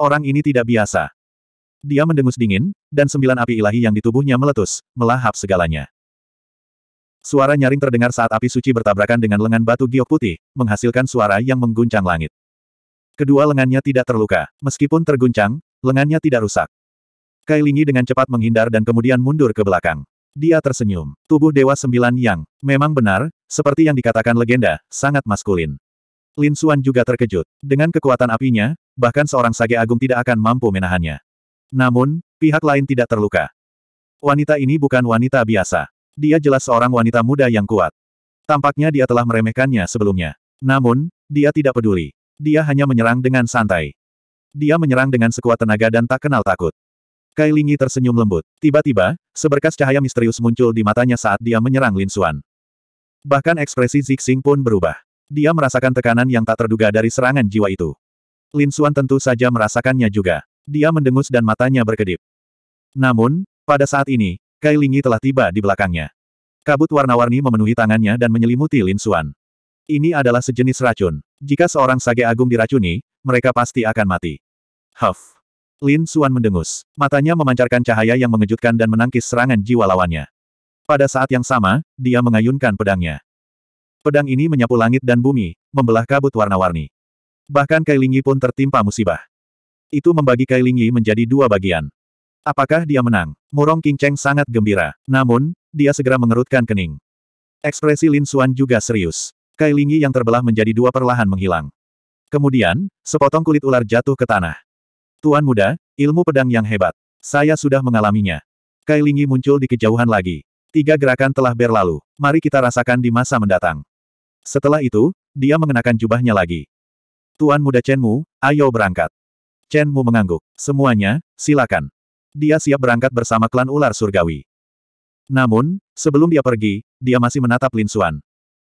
Orang ini tidak biasa. Dia mendengus dingin, dan sembilan api ilahi yang di tubuhnya meletus, melahap segalanya. Suara nyaring terdengar saat api suci bertabrakan dengan lengan batu giok putih, menghasilkan suara yang mengguncang langit. Kedua lengannya tidak terluka. Meskipun terguncang, lengannya tidak rusak. Kailingi dengan cepat menghindar dan kemudian mundur ke belakang. Dia tersenyum. Tubuh Dewa Sembilan Yang, memang benar, seperti yang dikatakan legenda, sangat maskulin. Lin Suan juga terkejut. Dengan kekuatan apinya, bahkan seorang sage agung tidak akan mampu menahannya. Namun, pihak lain tidak terluka. Wanita ini bukan wanita biasa. Dia jelas seorang wanita muda yang kuat. Tampaknya dia telah meremehkannya sebelumnya. Namun, dia tidak peduli. Dia hanya menyerang dengan santai. Dia menyerang dengan sekuat tenaga dan tak kenal takut. Kailingi tersenyum lembut. Tiba-tiba, seberkas cahaya misterius muncul di matanya saat dia menyerang Lin Xuan. Bahkan ekspresi Zixing pun berubah. Dia merasakan tekanan yang tak terduga dari serangan jiwa itu. Lin Xuan tentu saja merasakannya juga. Dia mendengus dan matanya berkedip. Namun, pada saat ini, Kai Lingyi telah tiba di belakangnya. Kabut warna-warni memenuhi tangannya dan menyelimuti Lin Xuan. Ini adalah sejenis racun. Jika seorang sage agung diracuni, mereka pasti akan mati. Huff. Lin Xuan mendengus. Matanya memancarkan cahaya yang mengejutkan dan menangkis serangan jiwa lawannya. Pada saat yang sama, dia mengayunkan pedangnya. Pedang ini menyapu langit dan bumi, membelah kabut warna-warni. Bahkan Kai pun tertimpa musibah. Itu membagi Kai menjadi dua bagian. Apakah dia menang? Murong King Cheng sangat gembira. Namun, dia segera mengerutkan kening. Ekspresi Lin Suan juga serius. Kai Lingyi yang terbelah menjadi dua perlahan menghilang. Kemudian, sepotong kulit ular jatuh ke tanah. Tuan muda, ilmu pedang yang hebat. Saya sudah mengalaminya. Kai Lingyi muncul di kejauhan lagi. Tiga gerakan telah berlalu. Mari kita rasakan di masa mendatang. Setelah itu, dia mengenakan jubahnya lagi. Tuan muda Chen Mu, ayo berangkat. Chen Mu mengangguk. Semuanya, silakan dia siap berangkat bersama klan ular surgawi. Namun, sebelum dia pergi, dia masih menatap Lin Xuan.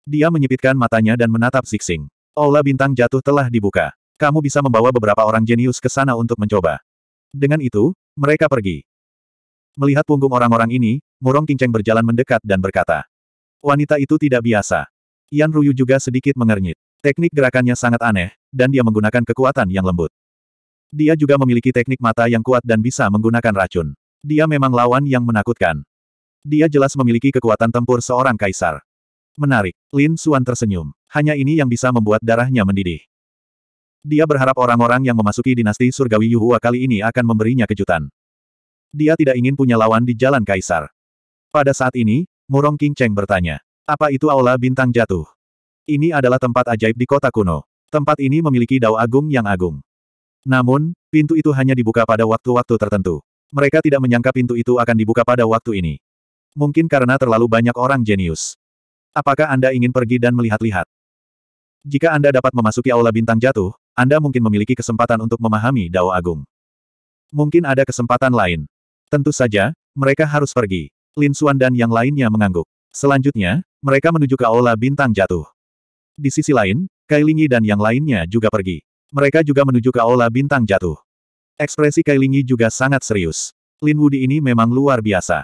Dia menyipitkan matanya dan menatap Sixing. Aula bintang jatuh telah dibuka. Kamu bisa membawa beberapa orang jenius ke sana untuk mencoba. Dengan itu, mereka pergi. Melihat punggung orang-orang ini, Murong Kinceng berjalan mendekat dan berkata. Wanita itu tidak biasa. Yan Ruyu juga sedikit mengernyit. Teknik gerakannya sangat aneh, dan dia menggunakan kekuatan yang lembut. Dia juga memiliki teknik mata yang kuat dan bisa menggunakan racun. Dia memang lawan yang menakutkan. Dia jelas memiliki kekuatan tempur seorang kaisar. Menarik, Lin Suan tersenyum. Hanya ini yang bisa membuat darahnya mendidih. Dia berharap orang-orang yang memasuki dinasti surgawi Yuhua kali ini akan memberinya kejutan. Dia tidak ingin punya lawan di jalan kaisar. Pada saat ini, Murong King Cheng bertanya, apa itu Aula Bintang Jatuh? Ini adalah tempat ajaib di kota kuno. Tempat ini memiliki dao agung yang agung. Namun, pintu itu hanya dibuka pada waktu-waktu tertentu. Mereka tidak menyangka pintu itu akan dibuka pada waktu ini. Mungkin karena terlalu banyak orang jenius. Apakah Anda ingin pergi dan melihat-lihat? Jika Anda dapat memasuki aula bintang jatuh, Anda mungkin memiliki kesempatan untuk memahami Dao Agung. Mungkin ada kesempatan lain. Tentu saja, mereka harus pergi. Lin Xuan dan yang lainnya mengangguk. Selanjutnya, mereka menuju ke aula bintang jatuh. Di sisi lain, Kai dan yang lainnya juga pergi. Mereka juga menuju ke Aula Bintang Jatuh. Ekspresi Kailingi juga sangat serius. Lin Wudi ini memang luar biasa.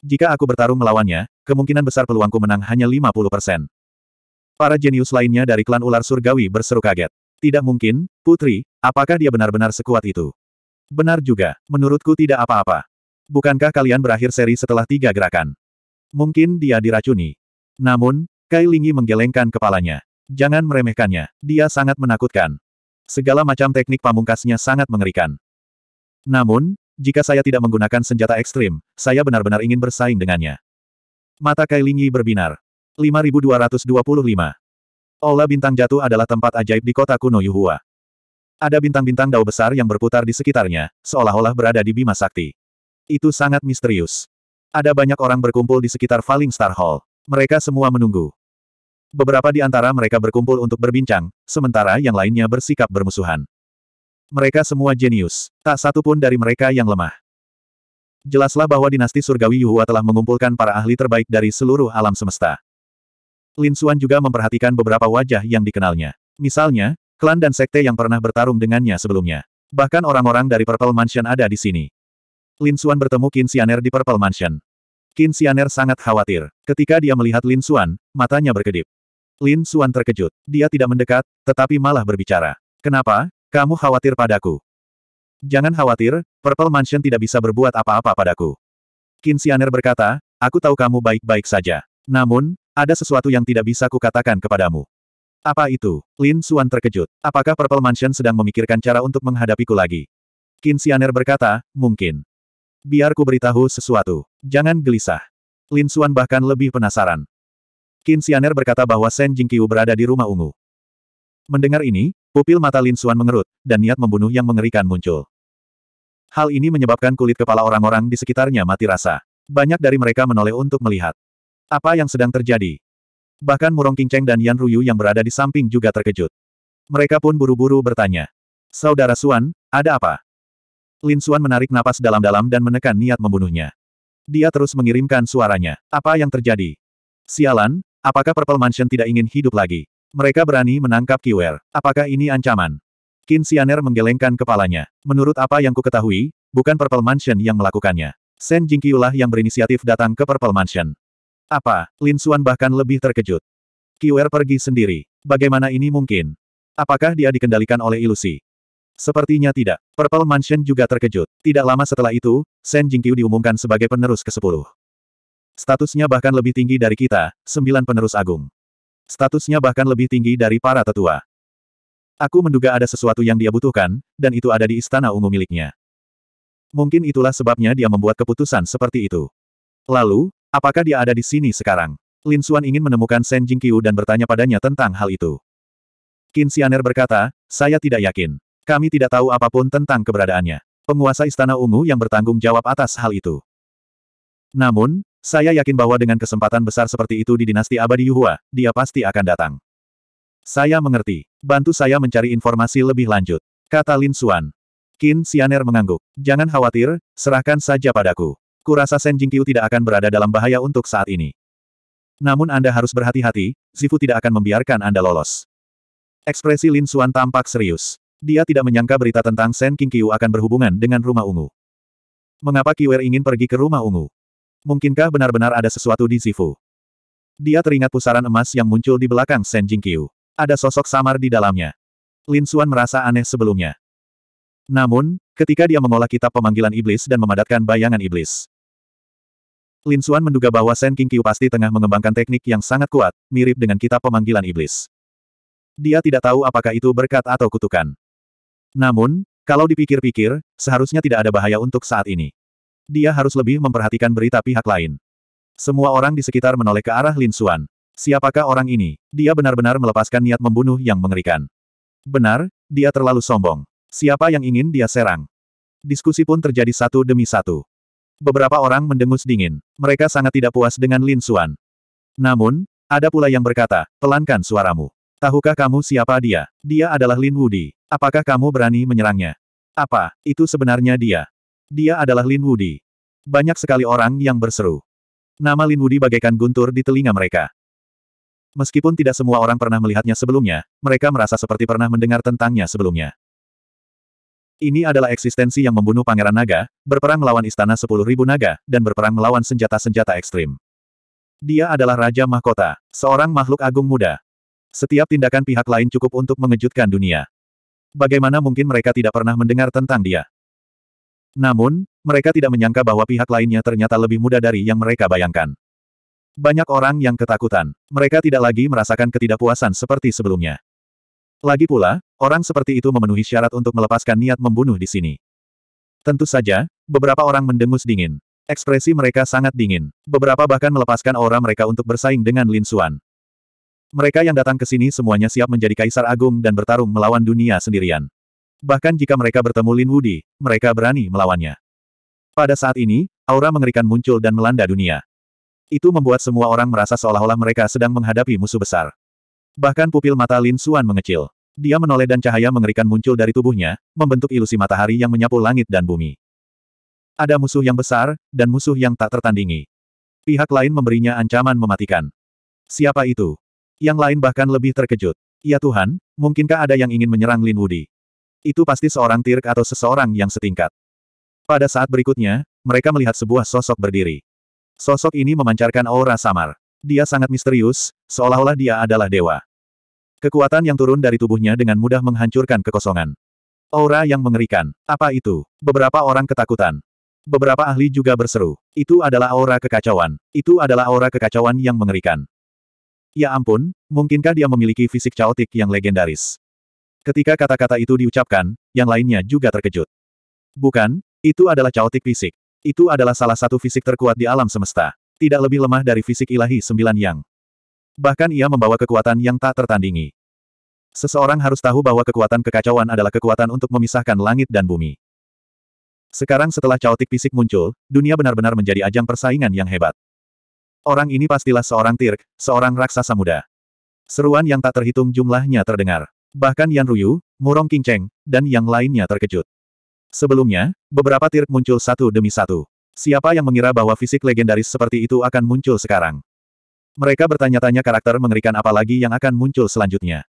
Jika aku bertarung melawannya, kemungkinan besar peluangku menang hanya 50%. Para jenius lainnya dari klan ular surgawi berseru kaget. Tidak mungkin, Putri, apakah dia benar-benar sekuat itu? Benar juga, menurutku tidak apa-apa. Bukankah kalian berakhir seri setelah tiga gerakan? Mungkin dia diracuni. Namun, Kai Lingyi menggelengkan kepalanya. Jangan meremehkannya, dia sangat menakutkan. Segala macam teknik pamungkasnya sangat mengerikan. Namun, jika saya tidak menggunakan senjata ekstrim, saya benar-benar ingin bersaing dengannya. Mata Kailingyi berbinar. 5225. Aula Bintang Jatuh adalah tempat ajaib di kota kuno Yuhua. Ada bintang-bintang dao besar yang berputar di sekitarnya, seolah-olah berada di Bima Sakti. Itu sangat misterius. Ada banyak orang berkumpul di sekitar Falling Star Hall. Mereka semua menunggu. Beberapa di antara mereka berkumpul untuk berbincang, sementara yang lainnya bersikap bermusuhan. Mereka semua jenius. Tak satu pun dari mereka yang lemah. Jelaslah bahwa dinasti surgawi Yuhua telah mengumpulkan para ahli terbaik dari seluruh alam semesta. Lin Xuan juga memperhatikan beberapa wajah yang dikenalnya. Misalnya, klan dan sekte yang pernah bertarung dengannya sebelumnya. Bahkan orang-orang dari Purple Mansion ada di sini. Lin Xuan bertemu Qin Xianer di Purple Mansion. Qin Xianer sangat khawatir. Ketika dia melihat Lin Xuan, matanya berkedip. Lin Suan terkejut. Dia tidak mendekat, tetapi malah berbicara. Kenapa? Kamu khawatir padaku. Jangan khawatir, Purple Mansion tidak bisa berbuat apa-apa padaku. Xianer berkata, aku tahu kamu baik-baik saja. Namun, ada sesuatu yang tidak bisa kukatakan kepadamu. Apa itu? Lin Suan terkejut. Apakah Purple Mansion sedang memikirkan cara untuk menghadapiku lagi? Xianer berkata, mungkin. Biar ku beritahu sesuatu. Jangan gelisah. Lin Suan bahkan lebih penasaran. Qin Xianer berkata bahwa Shen Jingqiu berada di rumah ungu. Mendengar ini, pupil mata Lin Xuan mengerut, dan niat membunuh yang mengerikan muncul. Hal ini menyebabkan kulit kepala orang-orang di sekitarnya mati rasa. Banyak dari mereka menoleh untuk melihat. Apa yang sedang terjadi? Bahkan Murong Qingcheng dan Yan Ruyu yang berada di samping juga terkejut. Mereka pun buru-buru bertanya. Saudara Xuan, ada apa? Lin Xuan menarik napas dalam-dalam dan menekan niat membunuhnya. Dia terus mengirimkan suaranya. Apa yang terjadi? Sialan, Apakah Purple Mansion tidak ingin hidup lagi? Mereka berani menangkap Kiwer. Apakah ini ancaman? Qin Xianer menggelengkan kepalanya. Menurut apa yang kuketahui, bukan Purple Mansion yang melakukannya. Sen Jingqiulah yang berinisiatif datang ke Purple Mansion. Apa? Lin Xuan bahkan lebih terkejut. Kiwer pergi sendiri. Bagaimana ini mungkin? Apakah dia dikendalikan oleh ilusi? Sepertinya tidak. Purple Mansion juga terkejut. Tidak lama setelah itu, Sen Jingqiu diumumkan sebagai penerus ke-10. Statusnya bahkan lebih tinggi dari kita, sembilan penerus agung. Statusnya bahkan lebih tinggi dari para tetua. Aku menduga ada sesuatu yang dia butuhkan, dan itu ada di istana ungu miliknya. Mungkin itulah sebabnya dia membuat keputusan seperti itu. Lalu, apakah dia ada di sini sekarang? Lin Xuan ingin menemukan Shen Jingqiu dan bertanya padanya tentang hal itu. Qin Xianer berkata, saya tidak yakin. Kami tidak tahu apapun tentang keberadaannya. Penguasa Istana Ungu yang bertanggung jawab atas hal itu. Namun, saya yakin bahwa dengan kesempatan besar seperti itu di dinasti abadi Yuhua, dia pasti akan datang. Saya mengerti. Bantu saya mencari informasi lebih lanjut. Kata Lin Xuan. Qin Xianer mengangguk. Jangan khawatir, serahkan saja padaku. Kurasa Shen Jingqiu tidak akan berada dalam bahaya untuk saat ini. Namun Anda harus berhati-hati, Zifu tidak akan membiarkan Anda lolos. Ekspresi Lin Xuan tampak serius. Dia tidak menyangka berita tentang Shen King akan berhubungan dengan Rumah Ungu. Mengapa Qiwer ingin pergi ke Rumah Ungu? Mungkinkah benar-benar ada sesuatu di Zifu? Dia teringat pusaran emas yang muncul di belakang Shen Jingqiu. Ada sosok samar di dalamnya. Lin Xuan merasa aneh sebelumnya. Namun, ketika dia mengolah kitab pemanggilan iblis dan memadatkan bayangan iblis, Lin Xuan menduga bahwa Shen Jingqiu pasti tengah mengembangkan teknik yang sangat kuat, mirip dengan kitab pemanggilan iblis. Dia tidak tahu apakah itu berkat atau kutukan. Namun, kalau dipikir-pikir, seharusnya tidak ada bahaya untuk saat ini. Dia harus lebih memperhatikan berita pihak lain. Semua orang di sekitar menoleh ke arah Lin Xuan. Siapakah orang ini? Dia benar-benar melepaskan niat membunuh yang mengerikan. Benar, dia terlalu sombong. Siapa yang ingin dia serang? Diskusi pun terjadi satu demi satu. Beberapa orang mendengus dingin. Mereka sangat tidak puas dengan Lin Xuan. Namun, ada pula yang berkata, pelankan suaramu. Tahukah kamu siapa dia? Dia adalah Lin Wudi. Apakah kamu berani menyerangnya? Apa, itu sebenarnya dia? Dia adalah Lin Wudi. Banyak sekali orang yang berseru. Nama Lin Wudi bagaikan guntur di telinga mereka. Meskipun tidak semua orang pernah melihatnya sebelumnya, mereka merasa seperti pernah mendengar tentangnya sebelumnya. Ini adalah eksistensi yang membunuh Pangeran Naga, berperang melawan Istana sepuluh ribu Naga, dan berperang melawan senjata-senjata ekstrim. Dia adalah Raja Mahkota, seorang makhluk agung muda. Setiap tindakan pihak lain cukup untuk mengejutkan dunia. Bagaimana mungkin mereka tidak pernah mendengar tentang dia? Namun, mereka tidak menyangka bahwa pihak lainnya ternyata lebih muda dari yang mereka bayangkan. Banyak orang yang ketakutan. Mereka tidak lagi merasakan ketidakpuasan seperti sebelumnya. Lagi pula, orang seperti itu memenuhi syarat untuk melepaskan niat membunuh di sini. Tentu saja, beberapa orang mendengus dingin. Ekspresi mereka sangat dingin. Beberapa bahkan melepaskan aura mereka untuk bersaing dengan Lin Xuan. Mereka yang datang ke sini semuanya siap menjadi kaisar agung dan bertarung melawan dunia sendirian. Bahkan jika mereka bertemu Lin Wudi, mereka berani melawannya. Pada saat ini, aura mengerikan muncul dan melanda dunia. Itu membuat semua orang merasa seolah-olah mereka sedang menghadapi musuh besar. Bahkan pupil mata Lin Suan mengecil. Dia menoleh dan cahaya mengerikan muncul dari tubuhnya, membentuk ilusi matahari yang menyapu langit dan bumi. Ada musuh yang besar, dan musuh yang tak tertandingi. Pihak lain memberinya ancaman mematikan. Siapa itu? Yang lain bahkan lebih terkejut. Ya Tuhan, mungkinkah ada yang ingin menyerang Lin Wudi? Itu pasti seorang Tirk atau seseorang yang setingkat. Pada saat berikutnya, mereka melihat sebuah sosok berdiri. Sosok ini memancarkan aura samar. Dia sangat misterius, seolah-olah dia adalah dewa. Kekuatan yang turun dari tubuhnya dengan mudah menghancurkan kekosongan. Aura yang mengerikan. Apa itu? Beberapa orang ketakutan. Beberapa ahli juga berseru. Itu adalah aura kekacauan. Itu adalah aura kekacauan yang mengerikan. Ya ampun, mungkinkah dia memiliki fisik caotik yang legendaris? Ketika kata-kata itu diucapkan, yang lainnya juga terkejut. Bukan, itu adalah caotik fisik. Itu adalah salah satu fisik terkuat di alam semesta. Tidak lebih lemah dari fisik ilahi sembilan yang. Bahkan ia membawa kekuatan yang tak tertandingi. Seseorang harus tahu bahwa kekuatan kekacauan adalah kekuatan untuk memisahkan langit dan bumi. Sekarang setelah caotik fisik muncul, dunia benar-benar menjadi ajang persaingan yang hebat. Orang ini pastilah seorang tirk, seorang raksasa muda. Seruan yang tak terhitung jumlahnya terdengar. Bahkan Yan Ruyu, Murong King Cheng, dan yang lainnya terkejut. Sebelumnya, beberapa tirk muncul satu demi satu. Siapa yang mengira bahwa fisik legendaris seperti itu akan muncul sekarang? Mereka bertanya-tanya karakter mengerikan apa lagi yang akan muncul selanjutnya.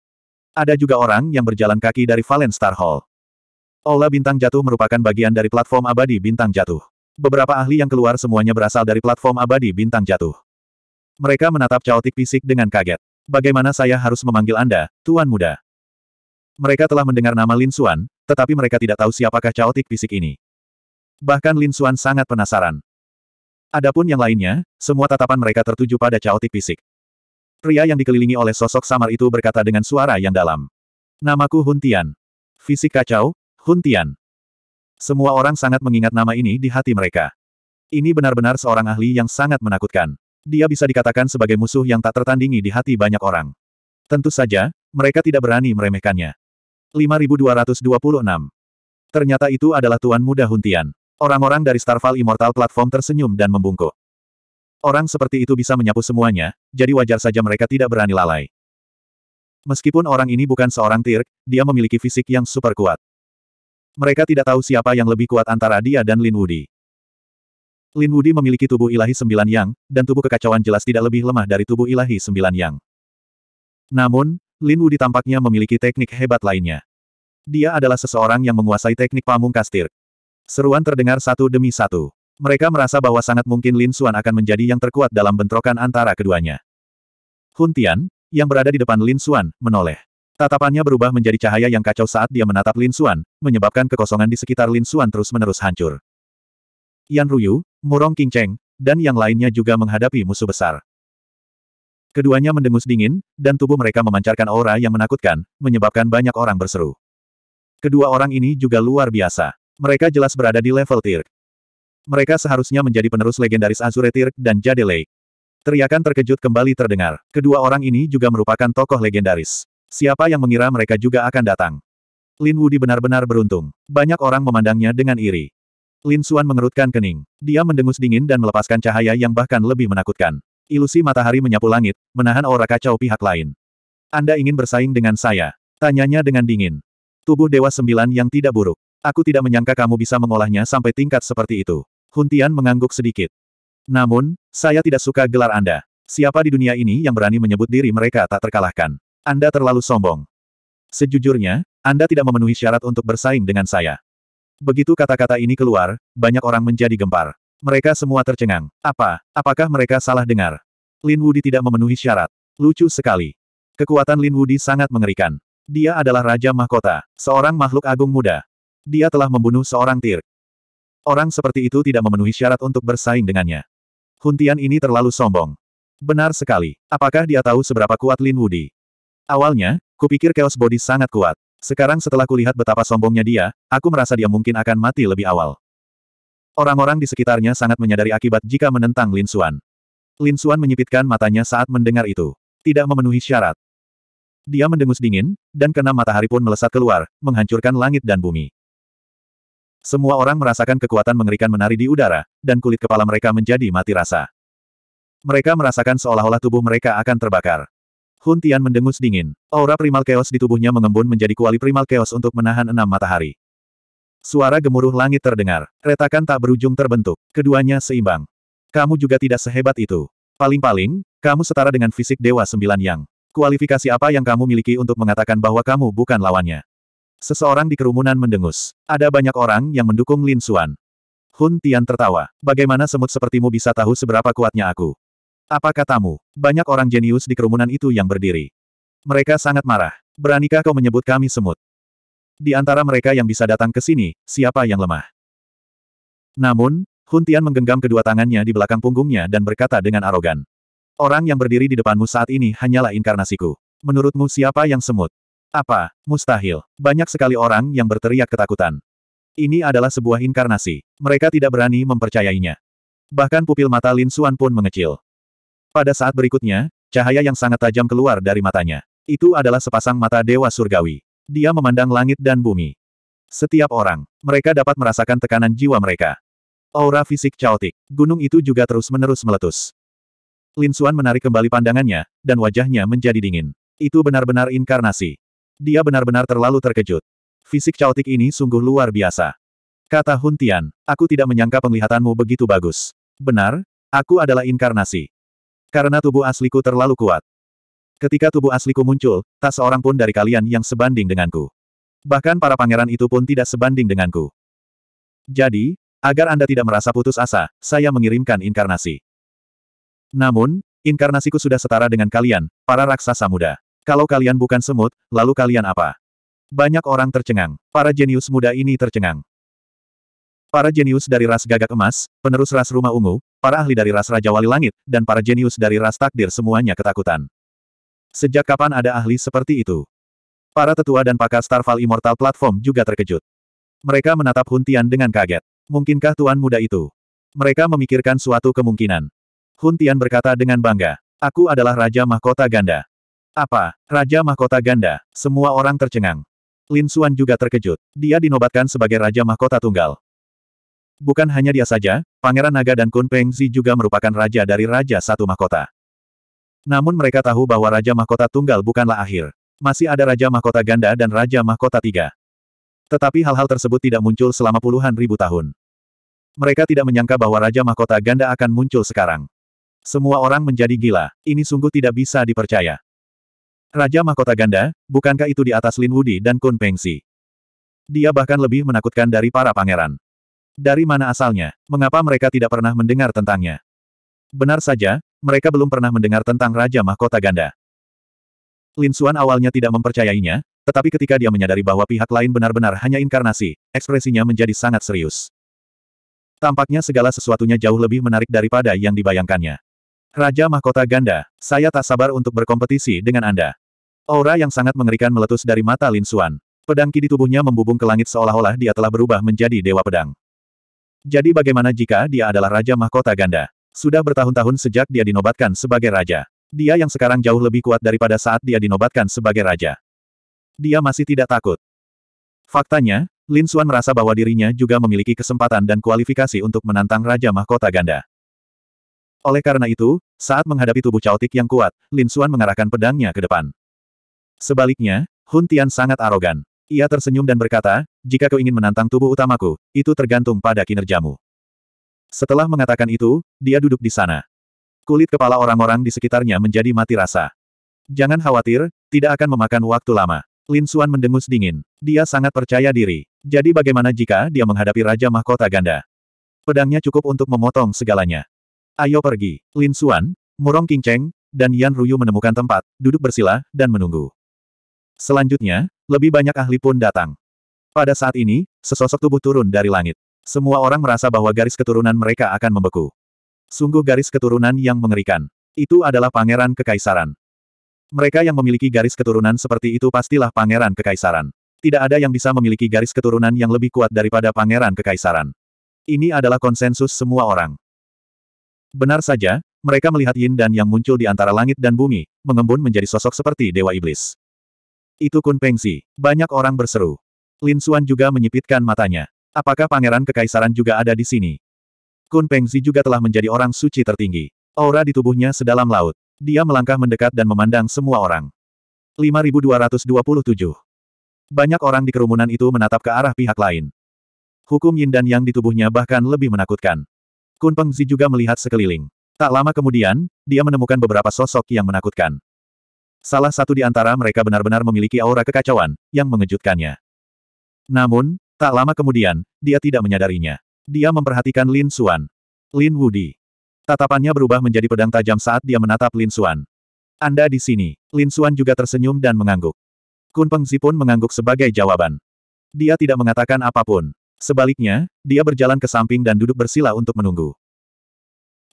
Ada juga orang yang berjalan kaki dari Valen Star Hall. Ola Bintang Jatuh merupakan bagian dari platform abadi Bintang Jatuh. Beberapa ahli yang keluar semuanya berasal dari platform abadi Bintang Jatuh. Mereka menatap caotik fisik dengan kaget. Bagaimana saya harus memanggil Anda, Tuan Muda? Mereka telah mendengar nama Lin Xuan, tetapi mereka tidak tahu siapakah caotik fisik ini. Bahkan Lin Xuan sangat penasaran. Adapun yang lainnya, semua tatapan mereka tertuju pada caotik fisik. Pria yang dikelilingi oleh sosok samar itu berkata dengan suara yang dalam. Namaku Huntian, Tian. Fisik kacau, Huntian. Semua orang sangat mengingat nama ini di hati mereka. Ini benar-benar seorang ahli yang sangat menakutkan. Dia bisa dikatakan sebagai musuh yang tak tertandingi di hati banyak orang. Tentu saja, mereka tidak berani meremehkannya. 5226. Ternyata itu adalah Tuan Muda Huntian. Orang-orang dari Starfall Immortal Platform tersenyum dan membungkuk. Orang seperti itu bisa menyapu semuanya, jadi wajar saja mereka tidak berani lalai. Meskipun orang ini bukan seorang Tirk, dia memiliki fisik yang super kuat. Mereka tidak tahu siapa yang lebih kuat antara dia dan Lin Wudi. Lin Wudi memiliki tubuh ilahi sembilan yang, dan tubuh kekacauan jelas tidak lebih lemah dari tubuh ilahi sembilan yang. Namun, Lin Wu ditampaknya memiliki teknik hebat lainnya. Dia adalah seseorang yang menguasai teknik pamungkas kastir. Seruan terdengar satu demi satu. Mereka merasa bahwa sangat mungkin Lin Xuan akan menjadi yang terkuat dalam bentrokan antara keduanya. Hun Tian, yang berada di depan Lin Xuan, menoleh. Tatapannya berubah menjadi cahaya yang kacau saat dia menatap Lin Xuan, menyebabkan kekosongan di sekitar Lin Xuan terus-menerus hancur. Yan Ruyu, Murong King Cheng, dan yang lainnya juga menghadapi musuh besar. Keduanya mendengus dingin, dan tubuh mereka memancarkan aura yang menakutkan, menyebabkan banyak orang berseru. Kedua orang ini juga luar biasa. Mereka jelas berada di level tier. Mereka seharusnya menjadi penerus legendaris Azure Tirk dan Jade Lake. Teriakan terkejut kembali terdengar. Kedua orang ini juga merupakan tokoh legendaris. Siapa yang mengira mereka juga akan datang? Lin Wudi benar-benar beruntung. Banyak orang memandangnya dengan iri. Lin Xuan mengerutkan kening. Dia mendengus dingin dan melepaskan cahaya yang bahkan lebih menakutkan. Ilusi matahari menyapu langit, menahan aura kacau pihak lain. Anda ingin bersaing dengan saya? Tanyanya dengan dingin. Tubuh Dewa Sembilan yang tidak buruk. Aku tidak menyangka kamu bisa mengolahnya sampai tingkat seperti itu. Huntian mengangguk sedikit. Namun, saya tidak suka gelar Anda. Siapa di dunia ini yang berani menyebut diri mereka tak terkalahkan? Anda terlalu sombong. Sejujurnya, Anda tidak memenuhi syarat untuk bersaing dengan saya. Begitu kata-kata ini keluar, banyak orang menjadi gempar. Mereka semua tercengang. Apa? Apakah mereka salah dengar? Lin Wudi tidak memenuhi syarat. Lucu sekali. Kekuatan Lin Wudi sangat mengerikan. Dia adalah Raja Mahkota, seorang makhluk agung muda. Dia telah membunuh seorang tir. Orang seperti itu tidak memenuhi syarat untuk bersaing dengannya. Huntian ini terlalu sombong. Benar sekali. Apakah dia tahu seberapa kuat Lin Wudi? Awalnya, kupikir Chaos Body sangat kuat. Sekarang setelah kulihat betapa sombongnya dia, aku merasa dia mungkin akan mati lebih awal. Orang-orang di sekitarnya sangat menyadari akibat jika menentang Lin Xuan. Lin Xuan menyipitkan matanya saat mendengar itu. Tidak memenuhi syarat. Dia mendengus dingin, dan kena matahari pun melesat keluar, menghancurkan langit dan bumi. Semua orang merasakan kekuatan mengerikan menari di udara, dan kulit kepala mereka menjadi mati rasa. Mereka merasakan seolah-olah tubuh mereka akan terbakar. Hun Tian mendengus dingin. Aura primal chaos di tubuhnya mengembun menjadi kuali primal chaos untuk menahan enam matahari. Suara gemuruh langit terdengar. Retakan tak berujung terbentuk. Keduanya seimbang. Kamu juga tidak sehebat itu. Paling-paling, kamu setara dengan fisik Dewa Sembilan Yang. Kualifikasi apa yang kamu miliki untuk mengatakan bahwa kamu bukan lawannya? Seseorang di kerumunan mendengus. Ada banyak orang yang mendukung Lin Xuan. Hun Tian tertawa. Bagaimana semut sepertimu bisa tahu seberapa kuatnya aku? Apa katamu? Banyak orang jenius di kerumunan itu yang berdiri. Mereka sangat marah. Beranikah kau menyebut kami semut? Di antara mereka yang bisa datang ke sini, siapa yang lemah? Namun, Hun Tian menggenggam kedua tangannya di belakang punggungnya dan berkata dengan arogan. Orang yang berdiri di depanmu saat ini hanyalah inkarnasiku. Menurutmu siapa yang semut? Apa? Mustahil. Banyak sekali orang yang berteriak ketakutan. Ini adalah sebuah inkarnasi. Mereka tidak berani mempercayainya. Bahkan pupil mata Lin Xuan pun mengecil. Pada saat berikutnya, cahaya yang sangat tajam keluar dari matanya. Itu adalah sepasang mata Dewa Surgawi. Dia memandang langit dan bumi. Setiap orang, mereka dapat merasakan tekanan jiwa mereka. Aura fisik caotik, gunung itu juga terus-menerus meletus. Lin Xuan menarik kembali pandangannya, dan wajahnya menjadi dingin. Itu benar-benar inkarnasi. Dia benar-benar terlalu terkejut. Fisik caotik ini sungguh luar biasa. Kata Hun Tian, aku tidak menyangka penglihatanmu begitu bagus. Benar, aku adalah inkarnasi. Karena tubuh asliku terlalu kuat, Ketika tubuh asliku muncul, tak seorang pun dari kalian yang sebanding denganku. Bahkan para pangeran itu pun tidak sebanding denganku. Jadi, agar Anda tidak merasa putus asa, saya mengirimkan inkarnasi. Namun, inkarnasiku sudah setara dengan kalian, para raksasa muda. Kalau kalian bukan semut, lalu kalian apa? Banyak orang tercengang. Para jenius muda ini tercengang. Para jenius dari ras gagak emas, penerus ras rumah ungu, para ahli dari ras Raja Wali Langit, dan para jenius dari ras takdir semuanya ketakutan. Sejak kapan ada ahli seperti itu? Para tetua dan pakar Starfall Immortal Platform juga terkejut. Mereka menatap Hun Tian dengan kaget. Mungkinkah tuan muda itu? Mereka memikirkan suatu kemungkinan. Hun Tian berkata dengan bangga, Aku adalah Raja Mahkota Ganda. Apa? Raja Mahkota Ganda? Semua orang tercengang. Lin Xuan juga terkejut. Dia dinobatkan sebagai Raja Mahkota Tunggal. Bukan hanya dia saja, Pangeran Naga dan Kun Zi juga merupakan raja dari Raja Satu Mahkota. Namun mereka tahu bahwa Raja Mahkota Tunggal bukanlah akhir. Masih ada Raja Mahkota Ganda dan Raja Mahkota Tiga. Tetapi hal-hal tersebut tidak muncul selama puluhan ribu tahun. Mereka tidak menyangka bahwa Raja Mahkota Ganda akan muncul sekarang. Semua orang menjadi gila, ini sungguh tidak bisa dipercaya. Raja Mahkota Ganda, bukankah itu di atas Lin Wudi dan Kun Pengsi? Dia bahkan lebih menakutkan dari para pangeran. Dari mana asalnya? Mengapa mereka tidak pernah mendengar tentangnya? Benar saja, mereka belum pernah mendengar tentang Raja Mahkota Ganda. Lin Xuan awalnya tidak mempercayainya, tetapi ketika dia menyadari bahwa pihak lain benar-benar hanya inkarnasi, ekspresinya menjadi sangat serius. Tampaknya segala sesuatunya jauh lebih menarik daripada yang dibayangkannya. Raja Mahkota Ganda, saya tak sabar untuk berkompetisi dengan Anda. Aura yang sangat mengerikan meletus dari mata Lin Xuan. Pedang ki di tubuhnya membubung ke langit seolah-olah dia telah berubah menjadi Dewa Pedang. Jadi bagaimana jika dia adalah Raja Mahkota Ganda? Sudah bertahun-tahun sejak dia dinobatkan sebagai raja. Dia yang sekarang jauh lebih kuat daripada saat dia dinobatkan sebagai raja. Dia masih tidak takut. Faktanya, Lin Xuan merasa bahwa dirinya juga memiliki kesempatan dan kualifikasi untuk menantang Raja Mahkota Ganda. Oleh karena itu, saat menghadapi tubuh caotik yang kuat, Lin Xuan mengarahkan pedangnya ke depan. Sebaliknya, Hun Tian sangat arogan. Ia tersenyum dan berkata, jika kau ingin menantang tubuh utamaku, itu tergantung pada kinerjamu. Setelah mengatakan itu, dia duduk di sana. Kulit kepala orang-orang di sekitarnya menjadi mati rasa. Jangan khawatir, tidak akan memakan waktu lama. Lin Suan mendengus dingin. Dia sangat percaya diri. Jadi bagaimana jika dia menghadapi Raja Mahkota Ganda? Pedangnya cukup untuk memotong segalanya. Ayo pergi. Lin Suan, Murong King Cheng, dan Yan Ruyu menemukan tempat, duduk bersila, dan menunggu. Selanjutnya, lebih banyak ahli pun datang. Pada saat ini, sesosok tubuh turun dari langit. Semua orang merasa bahwa garis keturunan mereka akan membeku. Sungguh garis keturunan yang mengerikan. Itu adalah pangeran kekaisaran. Mereka yang memiliki garis keturunan seperti itu pastilah pangeran kekaisaran. Tidak ada yang bisa memiliki garis keturunan yang lebih kuat daripada pangeran kekaisaran. Ini adalah konsensus semua orang. Benar saja, mereka melihat Yin dan Yang muncul di antara langit dan bumi, mengembun menjadi sosok seperti Dewa Iblis. Itu Kun Pengsi. Banyak orang berseru. Lin Xuan juga menyipitkan matanya. Apakah pangeran kekaisaran juga ada di sini? Kun Pengzi juga telah menjadi orang suci tertinggi. Aura di tubuhnya sedalam laut. Dia melangkah mendekat dan memandang semua orang. 5227 Banyak orang di kerumunan itu menatap ke arah pihak lain. Hukum yin dan yang di tubuhnya bahkan lebih menakutkan. Kun Pengzi juga melihat sekeliling. Tak lama kemudian, dia menemukan beberapa sosok yang menakutkan. Salah satu di antara mereka benar-benar memiliki aura kekacauan, yang mengejutkannya. Namun, Tak lama kemudian, dia tidak menyadarinya. Dia memperhatikan Lin Xuan. Lin Wudi. Tatapannya berubah menjadi pedang tajam saat dia menatap Lin Xuan. Anda di sini. Lin Xuan juga tersenyum dan mengangguk. Kun Pengzi pun mengangguk sebagai jawaban. Dia tidak mengatakan apapun. Sebaliknya, dia berjalan ke samping dan duduk bersila untuk menunggu.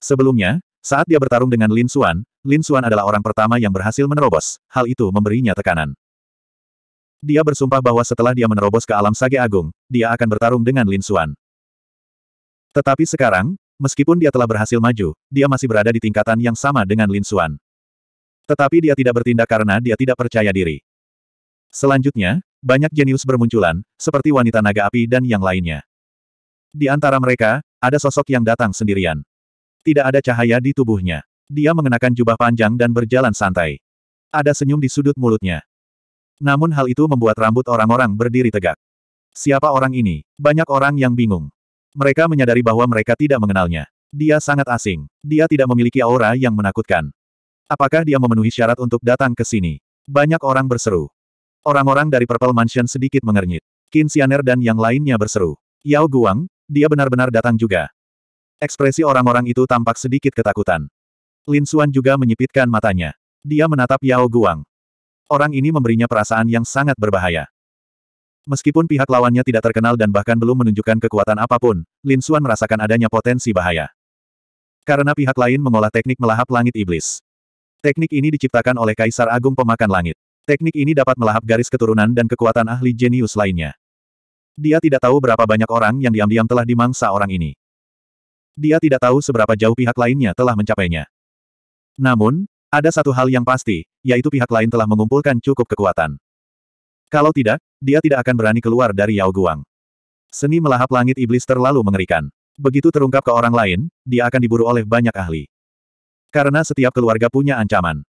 Sebelumnya, saat dia bertarung dengan Lin Xuan, Lin Xuan adalah orang pertama yang berhasil menerobos. Hal itu memberinya tekanan. Dia bersumpah bahwa setelah dia menerobos ke alam sage agung, dia akan bertarung dengan Lin Xuan. Tetapi sekarang, meskipun dia telah berhasil maju, dia masih berada di tingkatan yang sama dengan Lin Xuan. Tetapi dia tidak bertindak karena dia tidak percaya diri. Selanjutnya, banyak jenius bermunculan, seperti wanita naga api dan yang lainnya. Di antara mereka, ada sosok yang datang sendirian. Tidak ada cahaya di tubuhnya. Dia mengenakan jubah panjang dan berjalan santai. Ada senyum di sudut mulutnya. Namun hal itu membuat rambut orang-orang berdiri tegak. Siapa orang ini? Banyak orang yang bingung. Mereka menyadari bahwa mereka tidak mengenalnya. Dia sangat asing. Dia tidak memiliki aura yang menakutkan. Apakah dia memenuhi syarat untuk datang ke sini? Banyak orang berseru. Orang-orang dari Purple Mansion sedikit mengernyit. Kinsianer dan yang lainnya berseru. Yao Guang, dia benar-benar datang juga. Ekspresi orang-orang itu tampak sedikit ketakutan. Lin Xuan juga menyipitkan matanya. Dia menatap Yao Guang. Orang ini memberinya perasaan yang sangat berbahaya. Meskipun pihak lawannya tidak terkenal dan bahkan belum menunjukkan kekuatan apapun, Lin Xuan merasakan adanya potensi bahaya. Karena pihak lain mengolah teknik melahap langit iblis. Teknik ini diciptakan oleh Kaisar Agung Pemakan Langit. Teknik ini dapat melahap garis keturunan dan kekuatan ahli jenius lainnya. Dia tidak tahu berapa banyak orang yang diam-diam telah dimangsa orang ini. Dia tidak tahu seberapa jauh pihak lainnya telah mencapainya. Namun, ada satu hal yang pasti, yaitu pihak lain telah mengumpulkan cukup kekuatan. Kalau tidak, dia tidak akan berani keluar dari Yao Guang. Seni melahap langit iblis terlalu mengerikan. Begitu terungkap ke orang lain, dia akan diburu oleh banyak ahli. Karena setiap keluarga punya ancaman.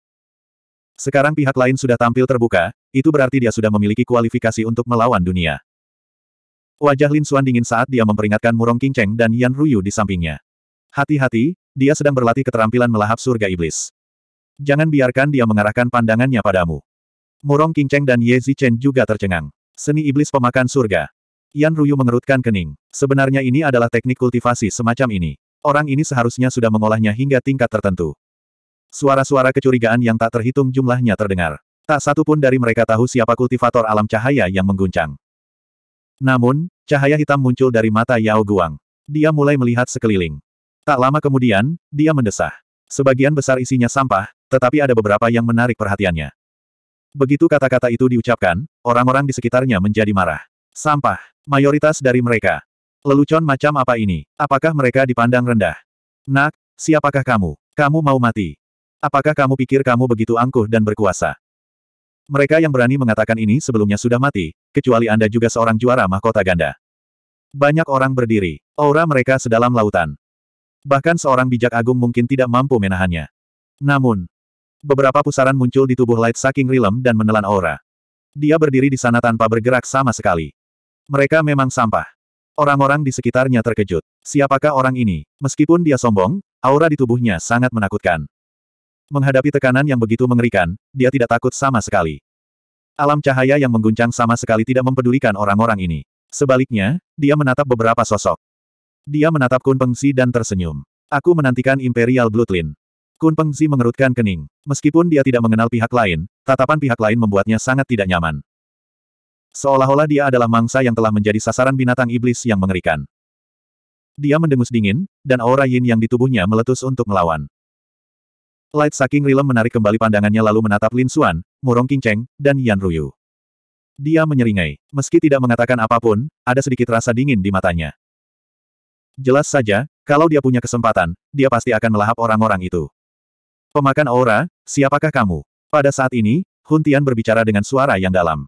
Sekarang pihak lain sudah tampil terbuka, itu berarti dia sudah memiliki kualifikasi untuk melawan dunia. Wajah Lin Xuan dingin saat dia memperingatkan Murong King Cheng dan Yan Ruyu di sampingnya. Hati-hati, dia sedang berlatih keterampilan melahap surga iblis. Jangan biarkan dia mengarahkan pandangannya padamu. Murong Qingcheng dan Ye Zichen juga tercengang. Seni iblis pemakan surga. Yan Ruyu mengerutkan kening. Sebenarnya ini adalah teknik kultivasi semacam ini. Orang ini seharusnya sudah mengolahnya hingga tingkat tertentu. Suara-suara kecurigaan yang tak terhitung jumlahnya terdengar. Tak satu pun dari mereka tahu siapa kultivator alam cahaya yang mengguncang. Namun, cahaya hitam muncul dari mata Yao Guang. Dia mulai melihat sekeliling. Tak lama kemudian, dia mendesah. Sebagian besar isinya sampah, tetapi ada beberapa yang menarik perhatiannya. Begitu kata-kata itu diucapkan, orang-orang di sekitarnya menjadi marah. Sampah. Mayoritas dari mereka. Lelucon macam apa ini? Apakah mereka dipandang rendah? Nak, siapakah kamu? Kamu mau mati? Apakah kamu pikir kamu begitu angkuh dan berkuasa? Mereka yang berani mengatakan ini sebelumnya sudah mati, kecuali Anda juga seorang juara mahkota ganda. Banyak orang berdiri. Aura mereka sedalam lautan. Bahkan seorang bijak agung mungkin tidak mampu menahannya. Namun, Beberapa pusaran muncul di tubuh Light Saking Rilem dan menelan aura. Dia berdiri di sana tanpa bergerak sama sekali. Mereka memang sampah. Orang-orang di sekitarnya terkejut. Siapakah orang ini? Meskipun dia sombong, aura di tubuhnya sangat menakutkan. Menghadapi tekanan yang begitu mengerikan, dia tidak takut sama sekali. Alam cahaya yang mengguncang sama sekali tidak mempedulikan orang-orang ini. Sebaliknya, dia menatap beberapa sosok. Dia menatap Kun Pengsi dan tersenyum. Aku menantikan Imperial Bloodline. Kun Peng mengerutkan kening. Meskipun dia tidak mengenal pihak lain, tatapan pihak lain membuatnya sangat tidak nyaman. Seolah-olah dia adalah mangsa yang telah menjadi sasaran binatang iblis yang mengerikan. Dia mendengus dingin, dan aura yin yang di tubuhnya meletus untuk melawan. Light Saking Rilem menarik kembali pandangannya lalu menatap Lin Xuan, Murong Qingcheng, dan Yan Ruyu. Dia menyeringai. Meski tidak mengatakan apapun, ada sedikit rasa dingin di matanya. Jelas saja, kalau dia punya kesempatan, dia pasti akan melahap orang-orang itu. Pemakan aura, siapakah kamu? Pada saat ini, Hun Tian berbicara dengan suara yang dalam.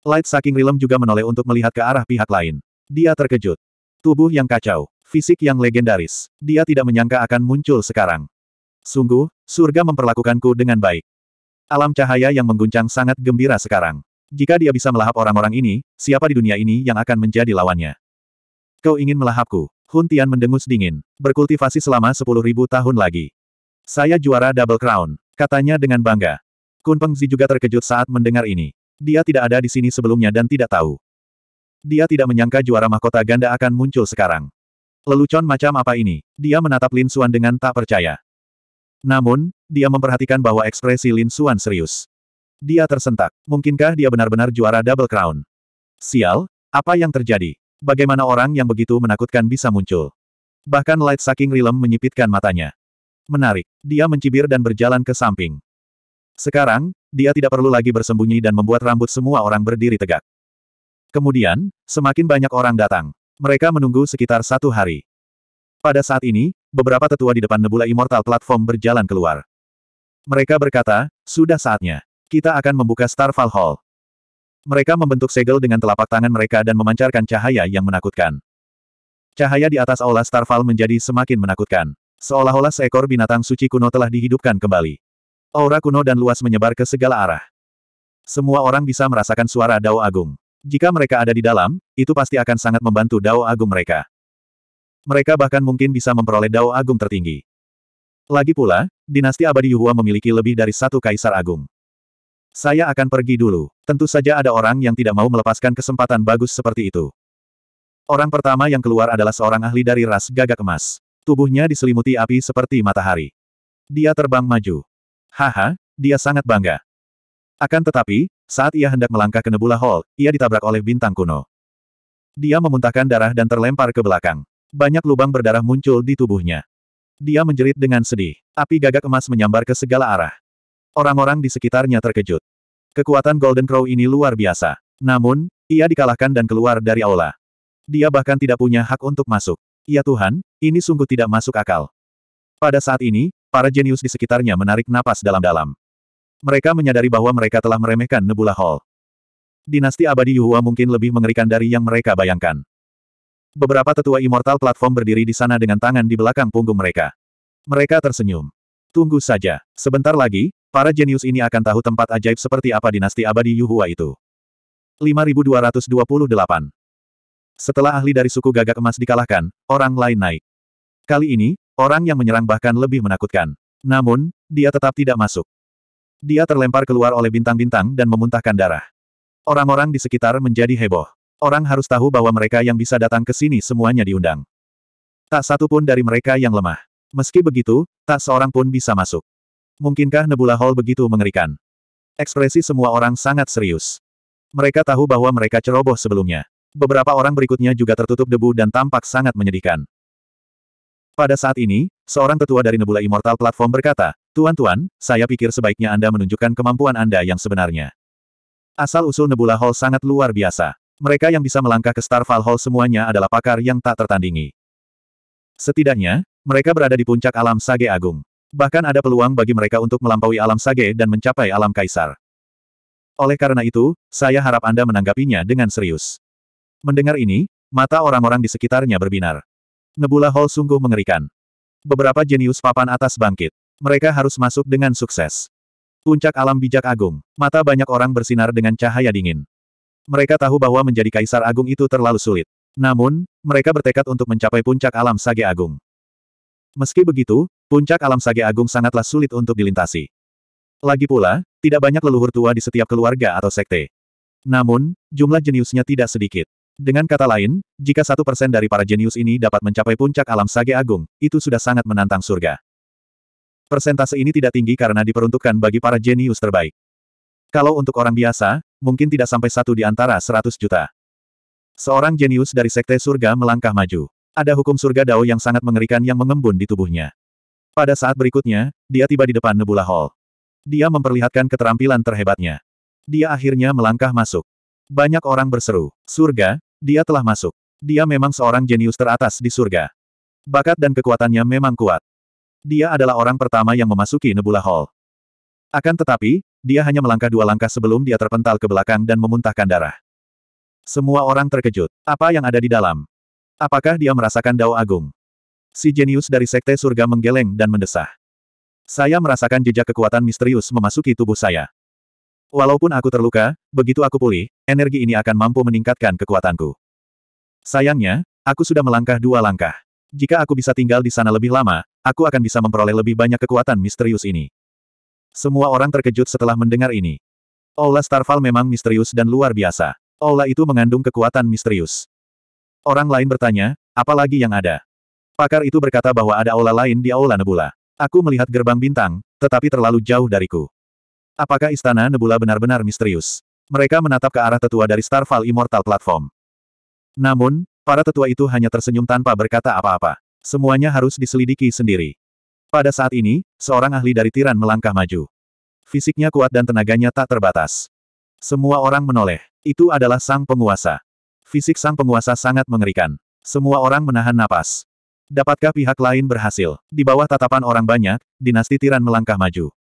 Light Saking Rilem juga menoleh untuk melihat ke arah pihak lain. Dia terkejut. Tubuh yang kacau, fisik yang legendaris. Dia tidak menyangka akan muncul sekarang. Sungguh, surga memperlakukanku dengan baik. Alam cahaya yang mengguncang sangat gembira sekarang. Jika dia bisa melahap orang-orang ini, siapa di dunia ini yang akan menjadi lawannya? Kau ingin melahapku? Hun Tian mendengus dingin. Berkultivasi selama sepuluh ribu tahun lagi. Saya juara Double Crown, katanya dengan bangga. Kun Pengzi juga terkejut saat mendengar ini. Dia tidak ada di sini sebelumnya dan tidak tahu. Dia tidak menyangka juara mahkota ganda akan muncul sekarang. Lelucon macam apa ini? Dia menatap Lin Suan dengan tak percaya. Namun, dia memperhatikan bahwa ekspresi Lin Suan serius. Dia tersentak. Mungkinkah dia benar-benar juara Double Crown? Sial, apa yang terjadi? Bagaimana orang yang begitu menakutkan bisa muncul? Bahkan Light Saking Rilem menyipitkan matanya. Menarik. Dia mencibir dan berjalan ke samping. Sekarang, dia tidak perlu lagi bersembunyi dan membuat rambut semua orang berdiri tegak. Kemudian, semakin banyak orang datang. Mereka menunggu sekitar satu hari. Pada saat ini, beberapa tetua di depan Nebula Immortal Platform berjalan keluar. Mereka berkata, sudah saatnya. Kita akan membuka Starfall Hall. Mereka membentuk segel dengan telapak tangan mereka dan memancarkan cahaya yang menakutkan. Cahaya di atas aula Starfall menjadi semakin menakutkan. Seolah-olah seekor binatang suci kuno telah dihidupkan kembali. Aura kuno dan luas menyebar ke segala arah. Semua orang bisa merasakan suara Dao Agung. Jika mereka ada di dalam, itu pasti akan sangat membantu Dao Agung mereka. Mereka bahkan mungkin bisa memperoleh Dao Agung tertinggi. Lagi pula, dinasti abadi Yuhua memiliki lebih dari satu kaisar agung. Saya akan pergi dulu. Tentu saja ada orang yang tidak mau melepaskan kesempatan bagus seperti itu. Orang pertama yang keluar adalah seorang ahli dari ras gagak emas. Tubuhnya diselimuti api seperti matahari. Dia terbang maju. Haha, dia sangat bangga. Akan tetapi, saat ia hendak melangkah ke Nebula Hall, ia ditabrak oleh bintang kuno. Dia memuntahkan darah dan terlempar ke belakang. Banyak lubang berdarah muncul di tubuhnya. Dia menjerit dengan sedih. Api gagak emas menyambar ke segala arah. Orang-orang di sekitarnya terkejut. Kekuatan Golden Crow ini luar biasa. Namun, ia dikalahkan dan keluar dari aula. Dia bahkan tidak punya hak untuk masuk. Ya Tuhan, ini sungguh tidak masuk akal. Pada saat ini, para jenius di sekitarnya menarik napas dalam-dalam. Mereka menyadari bahwa mereka telah meremehkan Nebula Hall. Dinasti abadi Yuhua mungkin lebih mengerikan dari yang mereka bayangkan. Beberapa tetua immortal platform berdiri di sana dengan tangan di belakang punggung mereka. Mereka tersenyum. Tunggu saja. Sebentar lagi, para jenius ini akan tahu tempat ajaib seperti apa dinasti abadi Yuhua itu. 5228 setelah ahli dari suku gagak emas dikalahkan, orang lain naik. Kali ini, orang yang menyerang bahkan lebih menakutkan. Namun, dia tetap tidak masuk. Dia terlempar keluar oleh bintang-bintang dan memuntahkan darah. Orang-orang di sekitar menjadi heboh. Orang harus tahu bahwa mereka yang bisa datang ke sini semuanya diundang. Tak satu pun dari mereka yang lemah. Meski begitu, tak seorang pun bisa masuk. Mungkinkah Nebula Hall begitu mengerikan? Ekspresi semua orang sangat serius. Mereka tahu bahwa mereka ceroboh sebelumnya beberapa orang berikutnya juga tertutup debu dan tampak sangat menyedihkan. Pada saat ini, seorang tetua dari Nebula Immortal Platform berkata, Tuan-tuan, saya pikir sebaiknya Anda menunjukkan kemampuan Anda yang sebenarnya. Asal-usul Nebula Hall sangat luar biasa. Mereka yang bisa melangkah ke Starfall Hall semuanya adalah pakar yang tak tertandingi. Setidaknya, mereka berada di puncak alam Sage Agung. Bahkan ada peluang bagi mereka untuk melampaui alam Sage dan mencapai alam Kaisar. Oleh karena itu, saya harap Anda menanggapinya dengan serius. Mendengar ini, mata orang-orang di sekitarnya berbinar. Nebula Hall sungguh mengerikan. Beberapa jenius papan atas bangkit. Mereka harus masuk dengan sukses. Puncak alam bijak agung. Mata banyak orang bersinar dengan cahaya dingin. Mereka tahu bahwa menjadi kaisar agung itu terlalu sulit. Namun, mereka bertekad untuk mencapai puncak alam sage agung. Meski begitu, puncak alam sage agung sangatlah sulit untuk dilintasi. Lagi pula, tidak banyak leluhur tua di setiap keluarga atau sekte. Namun, jumlah jeniusnya tidak sedikit. Dengan kata lain, jika satu persen dari para jenius ini dapat mencapai puncak alam sage agung, itu sudah sangat menantang surga. Persentase ini tidak tinggi karena diperuntukkan bagi para jenius terbaik. Kalau untuk orang biasa, mungkin tidak sampai satu di antara seratus juta. Seorang jenius dari sekte surga melangkah maju. Ada hukum surga dao yang sangat mengerikan yang mengembun di tubuhnya. Pada saat berikutnya, dia tiba di depan Nebula Hall. Dia memperlihatkan keterampilan terhebatnya. Dia akhirnya melangkah masuk. Banyak orang berseru, surga, dia telah masuk. Dia memang seorang jenius teratas di surga. Bakat dan kekuatannya memang kuat. Dia adalah orang pertama yang memasuki Nebula Hall. Akan tetapi, dia hanya melangkah dua langkah sebelum dia terpental ke belakang dan memuntahkan darah. Semua orang terkejut. Apa yang ada di dalam? Apakah dia merasakan dao agung? Si jenius dari sekte surga menggeleng dan mendesah. Saya merasakan jejak kekuatan misterius memasuki tubuh saya. Walaupun aku terluka, begitu aku pulih, energi ini akan mampu meningkatkan kekuatanku. Sayangnya, aku sudah melangkah dua langkah. Jika aku bisa tinggal di sana lebih lama, aku akan bisa memperoleh lebih banyak kekuatan misterius ini. Semua orang terkejut setelah mendengar ini. Ola Starfall memang misterius dan luar biasa. Ola itu mengandung kekuatan misterius. Orang lain bertanya, apa lagi yang ada? Pakar itu berkata bahwa ada ola lain di aula Nebula. Aku melihat gerbang bintang, tetapi terlalu jauh dariku. Apakah istana Nebula benar-benar misterius? Mereka menatap ke arah tetua dari Starfall Immortal Platform. Namun, para tetua itu hanya tersenyum tanpa berkata apa-apa. Semuanya harus diselidiki sendiri. Pada saat ini, seorang ahli dari Tiran melangkah maju. Fisiknya kuat dan tenaganya tak terbatas. Semua orang menoleh. Itu adalah sang penguasa. Fisik sang penguasa sangat mengerikan. Semua orang menahan napas. Dapatkah pihak lain berhasil? Di bawah tatapan orang banyak, dinasti Tiran melangkah maju.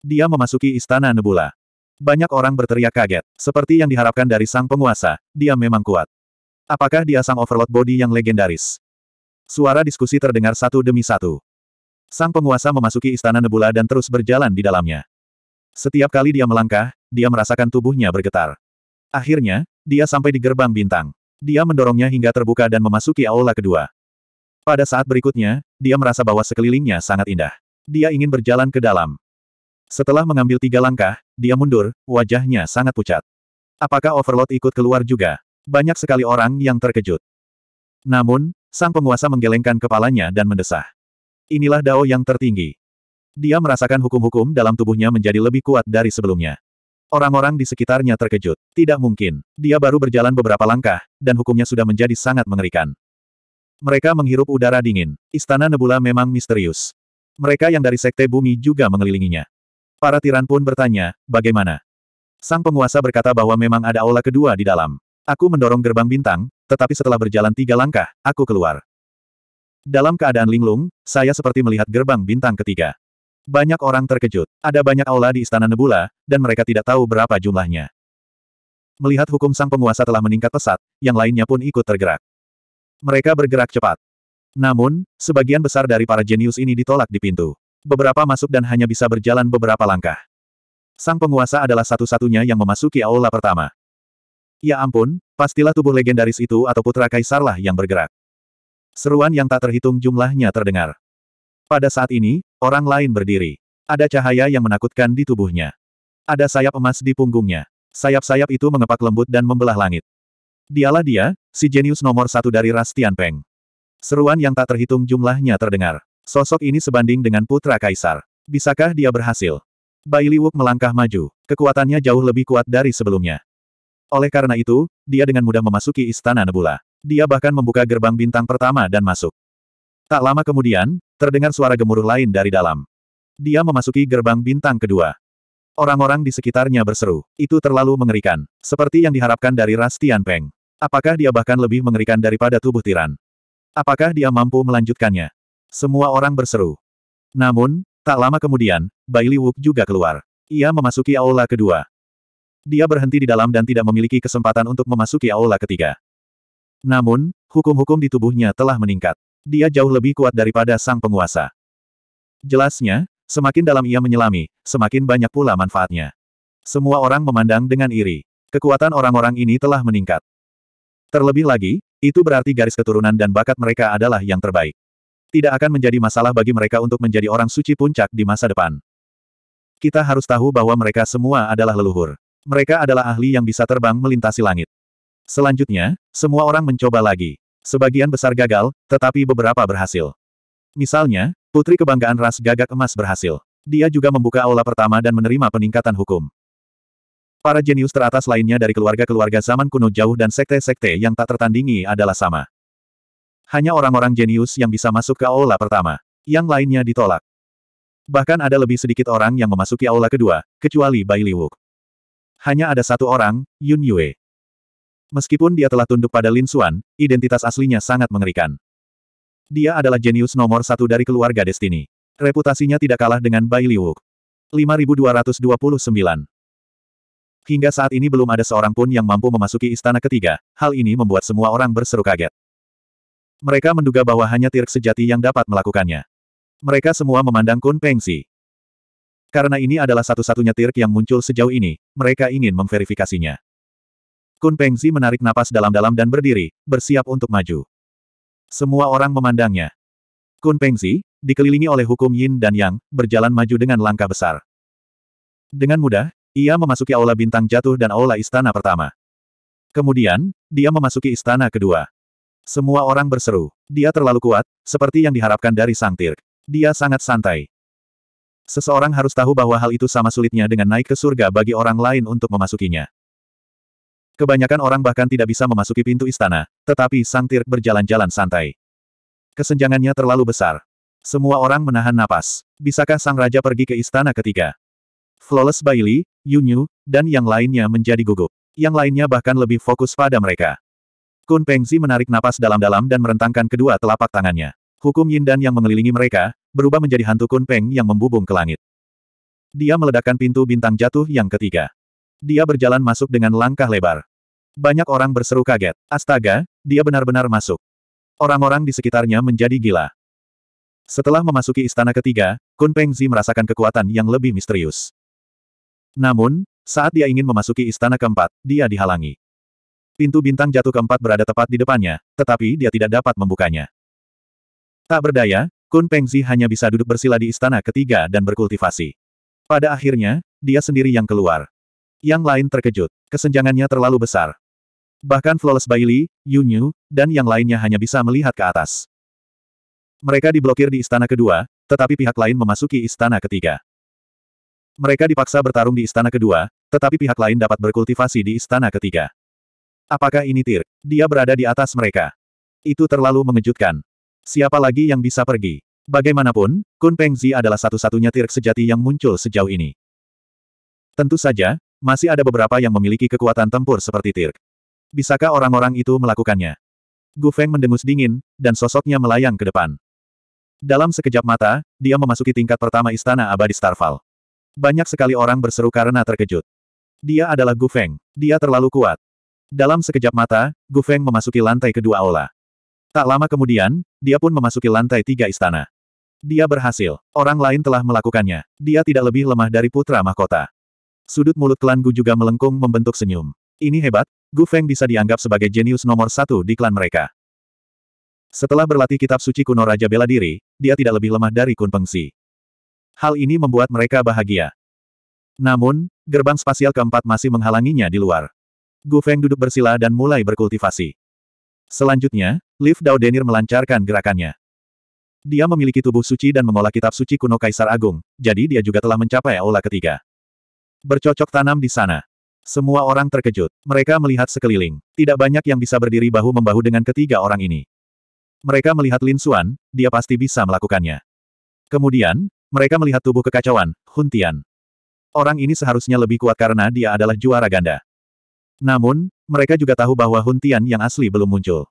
Dia memasuki istana Nebula. Banyak orang berteriak kaget. Seperti yang diharapkan dari sang penguasa, dia memang kuat. Apakah dia sang overload body yang legendaris? Suara diskusi terdengar satu demi satu. Sang penguasa memasuki istana Nebula dan terus berjalan di dalamnya. Setiap kali dia melangkah, dia merasakan tubuhnya bergetar. Akhirnya, dia sampai di gerbang bintang. Dia mendorongnya hingga terbuka dan memasuki aula kedua. Pada saat berikutnya, dia merasa bahwa sekelilingnya sangat indah. Dia ingin berjalan ke dalam. Setelah mengambil tiga langkah, dia mundur, wajahnya sangat pucat. Apakah Overlord ikut keluar juga? Banyak sekali orang yang terkejut. Namun, sang penguasa menggelengkan kepalanya dan mendesah. Inilah Dao yang tertinggi. Dia merasakan hukum-hukum dalam tubuhnya menjadi lebih kuat dari sebelumnya. Orang-orang di sekitarnya terkejut. Tidak mungkin. Dia baru berjalan beberapa langkah, dan hukumnya sudah menjadi sangat mengerikan. Mereka menghirup udara dingin. Istana Nebula memang misterius. Mereka yang dari Sekte Bumi juga mengelilinginya. Para tiran pun bertanya, bagaimana? Sang penguasa berkata bahwa memang ada aula kedua di dalam. Aku mendorong gerbang bintang, tetapi setelah berjalan tiga langkah, aku keluar. Dalam keadaan linglung, saya seperti melihat gerbang bintang ketiga. Banyak orang terkejut. Ada banyak aula di Istana Nebula, dan mereka tidak tahu berapa jumlahnya. Melihat hukum sang penguasa telah meningkat pesat, yang lainnya pun ikut tergerak. Mereka bergerak cepat. Namun, sebagian besar dari para jenius ini ditolak di pintu. Beberapa masuk dan hanya bisa berjalan beberapa langkah. Sang penguasa adalah satu-satunya yang memasuki aula pertama. Ya ampun, pastilah tubuh legendaris itu atau putra kaisarlah yang bergerak. Seruan yang tak terhitung jumlahnya terdengar. Pada saat ini, orang lain berdiri. Ada cahaya yang menakutkan di tubuhnya. Ada sayap emas di punggungnya. Sayap-sayap itu mengepak lembut dan membelah langit. Dialah dia, si jenius nomor satu dari Rastian Peng. Seruan yang tak terhitung jumlahnya terdengar. Sosok ini sebanding dengan putra kaisar. Bisakah dia berhasil? Bai Liwuk melangkah maju. Kekuatannya jauh lebih kuat dari sebelumnya. Oleh karena itu, dia dengan mudah memasuki istana Nebula. Dia bahkan membuka gerbang bintang pertama dan masuk. Tak lama kemudian, terdengar suara gemuruh lain dari dalam. Dia memasuki gerbang bintang kedua. Orang-orang di sekitarnya berseru, itu terlalu mengerikan, seperti yang diharapkan dari ras Peng. Apakah dia bahkan lebih mengerikan daripada tubuh tiran? Apakah dia mampu melanjutkannya? Semua orang berseru. Namun, tak lama kemudian, Bai Li Wuk juga keluar. Ia memasuki aula kedua. Dia berhenti di dalam dan tidak memiliki kesempatan untuk memasuki aula ketiga. Namun, hukum-hukum di tubuhnya telah meningkat. Dia jauh lebih kuat daripada sang penguasa. Jelasnya, semakin dalam ia menyelami, semakin banyak pula manfaatnya. Semua orang memandang dengan iri. Kekuatan orang-orang ini telah meningkat. Terlebih lagi, itu berarti garis keturunan dan bakat mereka adalah yang terbaik. Tidak akan menjadi masalah bagi mereka untuk menjadi orang suci puncak di masa depan. Kita harus tahu bahwa mereka semua adalah leluhur. Mereka adalah ahli yang bisa terbang melintasi langit. Selanjutnya, semua orang mencoba lagi. Sebagian besar gagal, tetapi beberapa berhasil. Misalnya, putri kebanggaan ras gagak emas berhasil. Dia juga membuka aula pertama dan menerima peningkatan hukum. Para jenius teratas lainnya dari keluarga-keluarga zaman kuno jauh dan sekte-sekte yang tak tertandingi adalah sama. Hanya orang-orang jenius yang bisa masuk ke aula pertama. Yang lainnya ditolak. Bahkan ada lebih sedikit orang yang memasuki aula kedua, kecuali Bai Liwuk. Hanya ada satu orang, Yun Yue. Meskipun dia telah tunduk pada Lin Xuan, identitas aslinya sangat mengerikan. Dia adalah jenius nomor satu dari keluarga Destiny. Reputasinya tidak kalah dengan Bai Liwuk. 5229 Hingga saat ini belum ada seorang pun yang mampu memasuki istana ketiga, hal ini membuat semua orang berseru kaget. Mereka menduga bahwa hanya Tirk sejati yang dapat melakukannya. Mereka semua memandang Kun Pengsi. Karena ini adalah satu-satunya Tirk yang muncul sejauh ini, mereka ingin memverifikasinya. Kun Pengsi menarik napas dalam-dalam dan berdiri, bersiap untuk maju. Semua orang memandangnya. Kun Pengsi, dikelilingi oleh hukum Yin dan Yang, berjalan maju dengan langkah besar. Dengan mudah, ia memasuki aula bintang jatuh dan aula istana pertama. Kemudian, dia memasuki istana kedua. Semua orang berseru. Dia terlalu kuat, seperti yang diharapkan dari Sang Tirk. Dia sangat santai. Seseorang harus tahu bahwa hal itu sama sulitnya dengan naik ke surga bagi orang lain untuk memasukinya. Kebanyakan orang bahkan tidak bisa memasuki pintu istana, tetapi Sang Tirk berjalan-jalan santai. Kesenjangannya terlalu besar. Semua orang menahan napas. Bisakah Sang Raja pergi ke istana ketiga? Flawless Bailey, Yunyu, dan yang lainnya menjadi gugup. Yang lainnya bahkan lebih fokus pada mereka. Kun Pengzi menarik napas dalam-dalam dan merentangkan kedua telapak tangannya. Hukum Yin dan yang mengelilingi mereka, berubah menjadi hantu Kun Peng yang membubung ke langit. Dia meledakkan pintu bintang jatuh yang ketiga. Dia berjalan masuk dengan langkah lebar. Banyak orang berseru kaget. Astaga, dia benar-benar masuk. Orang-orang di sekitarnya menjadi gila. Setelah memasuki istana ketiga, Kun Pengzi merasakan kekuatan yang lebih misterius. Namun, saat dia ingin memasuki istana keempat, dia dihalangi. Pintu bintang jatuh keempat berada tepat di depannya, tetapi dia tidak dapat membukanya. Tak berdaya, Kun Pengzi hanya bisa duduk bersila di istana ketiga dan berkultivasi. Pada akhirnya, dia sendiri yang keluar. Yang lain terkejut, kesenjangannya terlalu besar. Bahkan Flawless Bailey, Yu Yu, dan yang lainnya hanya bisa melihat ke atas. Mereka diblokir di istana kedua, tetapi pihak lain memasuki istana ketiga. Mereka dipaksa bertarung di istana kedua, tetapi pihak lain dapat berkultivasi di istana ketiga. Apakah ini Tir? Dia berada di atas mereka. Itu terlalu mengejutkan. Siapa lagi yang bisa pergi? Bagaimanapun, Kun Pengzi adalah satu-satunya Tir sejati yang muncul sejauh ini. Tentu saja, masih ada beberapa yang memiliki kekuatan tempur seperti Tir. Bisakah orang-orang itu melakukannya? Gu Feng mendengus dingin, dan sosoknya melayang ke depan. Dalam sekejap mata, dia memasuki tingkat pertama istana abadi Starfall. Banyak sekali orang berseru karena terkejut. Dia adalah Gu Feng. Dia terlalu kuat. Dalam sekejap mata, Gu Feng memasuki lantai kedua aula. Tak lama kemudian, dia pun memasuki lantai tiga istana. Dia berhasil. Orang lain telah melakukannya. Dia tidak lebih lemah dari putra mahkota. Sudut mulut klan Gu juga melengkung membentuk senyum. Ini hebat, Gu Feng bisa dianggap sebagai jenius nomor satu di klan mereka. Setelah berlatih kitab suci kuno Raja Bela Diri, dia tidak lebih lemah dari Kun Pengsi. Hal ini membuat mereka bahagia. Namun, gerbang spasial keempat masih menghalanginya di luar. Gu Feng duduk bersila dan mulai berkultivasi. Selanjutnya, Liv Dao Denir melancarkan gerakannya. Dia memiliki tubuh suci dan mengolah kitab suci kuno Kaisar Agung, jadi dia juga telah mencapai aula ketiga. Bercocok tanam di sana. Semua orang terkejut. Mereka melihat sekeliling. Tidak banyak yang bisa berdiri bahu-membahu dengan ketiga orang ini. Mereka melihat Lin Xuan, dia pasti bisa melakukannya. Kemudian, mereka melihat tubuh kekacauan, Huntian. Orang ini seharusnya lebih kuat karena dia adalah juara ganda. Namun, mereka juga tahu bahwa Huntian yang asli belum muncul.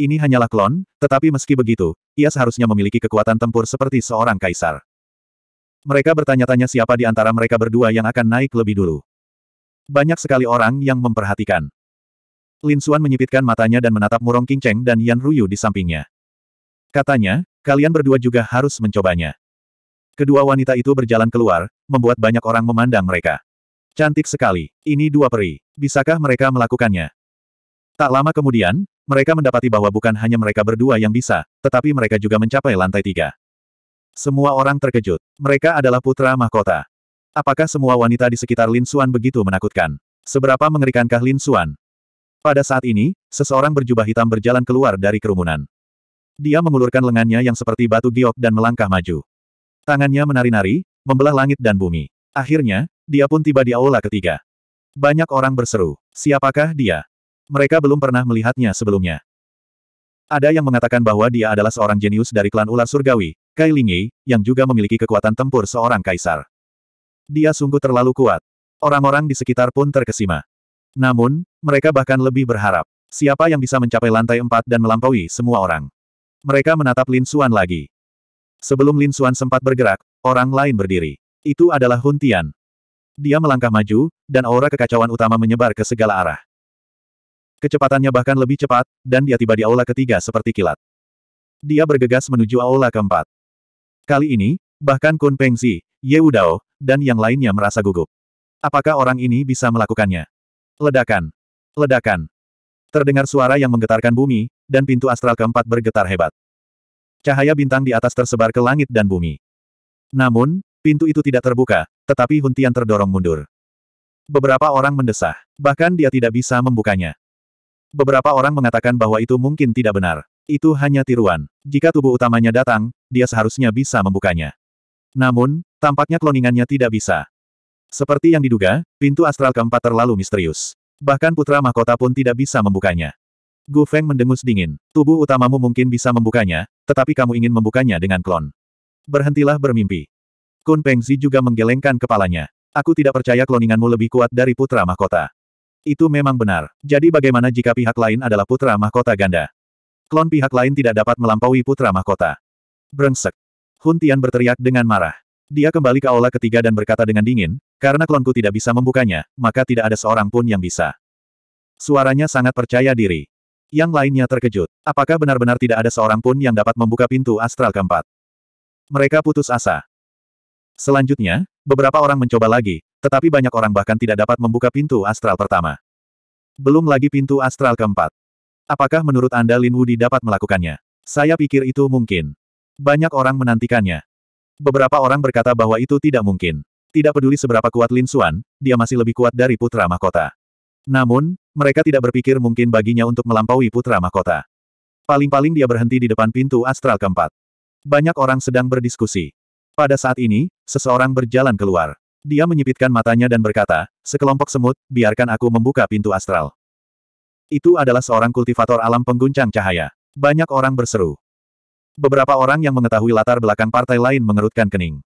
Ini hanyalah klon, tetapi meski begitu, ia seharusnya memiliki kekuatan tempur seperti seorang kaisar. Mereka bertanya-tanya siapa di antara mereka berdua yang akan naik lebih dulu. Banyak sekali orang yang memperhatikan. Lin Xuan menyipitkan matanya dan menatap Murong Qingcheng dan Yan Ruyu di sampingnya. Katanya, kalian berdua juga harus mencobanya. Kedua wanita itu berjalan keluar, membuat banyak orang memandang mereka. Cantik sekali. Ini dua peri. Bisakah mereka melakukannya? Tak lama kemudian, mereka mendapati bahwa bukan hanya mereka berdua yang bisa, tetapi mereka juga mencapai lantai tiga. Semua orang terkejut. Mereka adalah putra mahkota. Apakah semua wanita di sekitar Lin Xuan begitu menakutkan? Seberapa mengerikankah Lin Xuan? Pada saat ini, seseorang berjubah hitam berjalan keluar dari kerumunan. Dia mengulurkan lengannya yang seperti batu giok dan melangkah maju. Tangannya menari-nari, membelah langit dan bumi. Akhirnya, dia pun tiba di aula ketiga. Banyak orang berseru, siapakah dia? Mereka belum pernah melihatnya sebelumnya. Ada yang mengatakan bahwa dia adalah seorang jenius dari klan ular surgawi, Kai Lingyi, yang juga memiliki kekuatan tempur seorang kaisar. Dia sungguh terlalu kuat. Orang-orang di sekitar pun terkesima. Namun, mereka bahkan lebih berharap. Siapa yang bisa mencapai lantai empat dan melampaui semua orang? Mereka menatap Lin Suan lagi. Sebelum Lin Suan sempat bergerak, orang lain berdiri. Itu adalah Huntian. Dia melangkah maju, dan aura kekacauan utama menyebar ke segala arah. Kecepatannya bahkan lebih cepat, dan dia tiba di aula ketiga seperti kilat. Dia bergegas menuju aula keempat. Kali ini, bahkan Kun Pengzi, Ye Udao, dan yang lainnya merasa gugup. Apakah orang ini bisa melakukannya? Ledakan! Ledakan! Terdengar suara yang menggetarkan bumi, dan pintu astral keempat bergetar hebat. Cahaya bintang di atas tersebar ke langit dan bumi. Namun, Pintu itu tidak terbuka, tetapi Huntian terdorong mundur. Beberapa orang mendesah, bahkan dia tidak bisa membukanya. Beberapa orang mengatakan bahwa itu mungkin tidak benar. Itu hanya tiruan. Jika tubuh utamanya datang, dia seharusnya bisa membukanya. Namun, tampaknya kloningannya tidak bisa. Seperti yang diduga, pintu astral keempat terlalu misterius. Bahkan putra mahkota pun tidak bisa membukanya. Gu Feng mendengus dingin. Tubuh utamamu mungkin bisa membukanya, tetapi kamu ingin membukanya dengan klon. Berhentilah bermimpi. Kun Pengzi juga menggelengkan kepalanya. Aku tidak percaya kloninganmu lebih kuat dari putra mahkota. Itu memang benar. Jadi bagaimana jika pihak lain adalah putra mahkota ganda? Klon pihak lain tidak dapat melampaui putra mahkota. Brengsek. Hun Tian berteriak dengan marah. Dia kembali ke aula ketiga dan berkata dengan dingin, karena klonku tidak bisa membukanya, maka tidak ada seorang pun yang bisa. Suaranya sangat percaya diri. Yang lainnya terkejut. Apakah benar-benar tidak ada seorang pun yang dapat membuka pintu astral keempat? Mereka putus asa. Selanjutnya, beberapa orang mencoba lagi, tetapi banyak orang bahkan tidak dapat membuka pintu astral pertama. Belum lagi pintu astral keempat. Apakah menurut Anda Lin Wudi dapat melakukannya? Saya pikir itu mungkin. Banyak orang menantikannya. Beberapa orang berkata bahwa itu tidak mungkin. Tidak peduli seberapa kuat Lin Xuan, dia masih lebih kuat dari putra mahkota. Namun, mereka tidak berpikir mungkin baginya untuk melampaui putra mahkota. Paling-paling dia berhenti di depan pintu astral keempat. Banyak orang sedang berdiskusi. Pada saat ini, Seseorang berjalan keluar. Dia menyipitkan matanya dan berkata, sekelompok semut, biarkan aku membuka pintu astral. Itu adalah seorang kultivator alam pengguncang cahaya. Banyak orang berseru. Beberapa orang yang mengetahui latar belakang partai lain mengerutkan kening.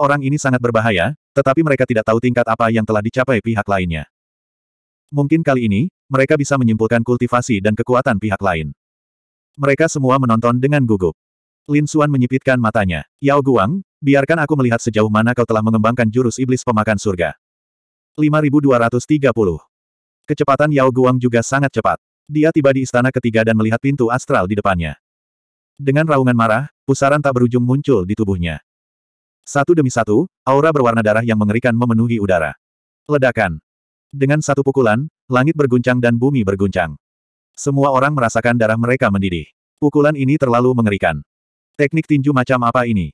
Orang ini sangat berbahaya, tetapi mereka tidak tahu tingkat apa yang telah dicapai pihak lainnya. Mungkin kali ini, mereka bisa menyimpulkan kultivasi dan kekuatan pihak lain. Mereka semua menonton dengan gugup. Lin Xuan menyipitkan matanya. Yao Guang, biarkan aku melihat sejauh mana kau telah mengembangkan jurus iblis pemakan surga. 5230. Kecepatan Yao Guang juga sangat cepat. Dia tiba di istana ketiga dan melihat pintu astral di depannya. Dengan raungan marah, pusaran tak berujung muncul di tubuhnya. Satu demi satu, aura berwarna darah yang mengerikan memenuhi udara. Ledakan. Dengan satu pukulan, langit berguncang dan bumi berguncang. Semua orang merasakan darah mereka mendidih. Pukulan ini terlalu mengerikan. Teknik tinju macam apa ini?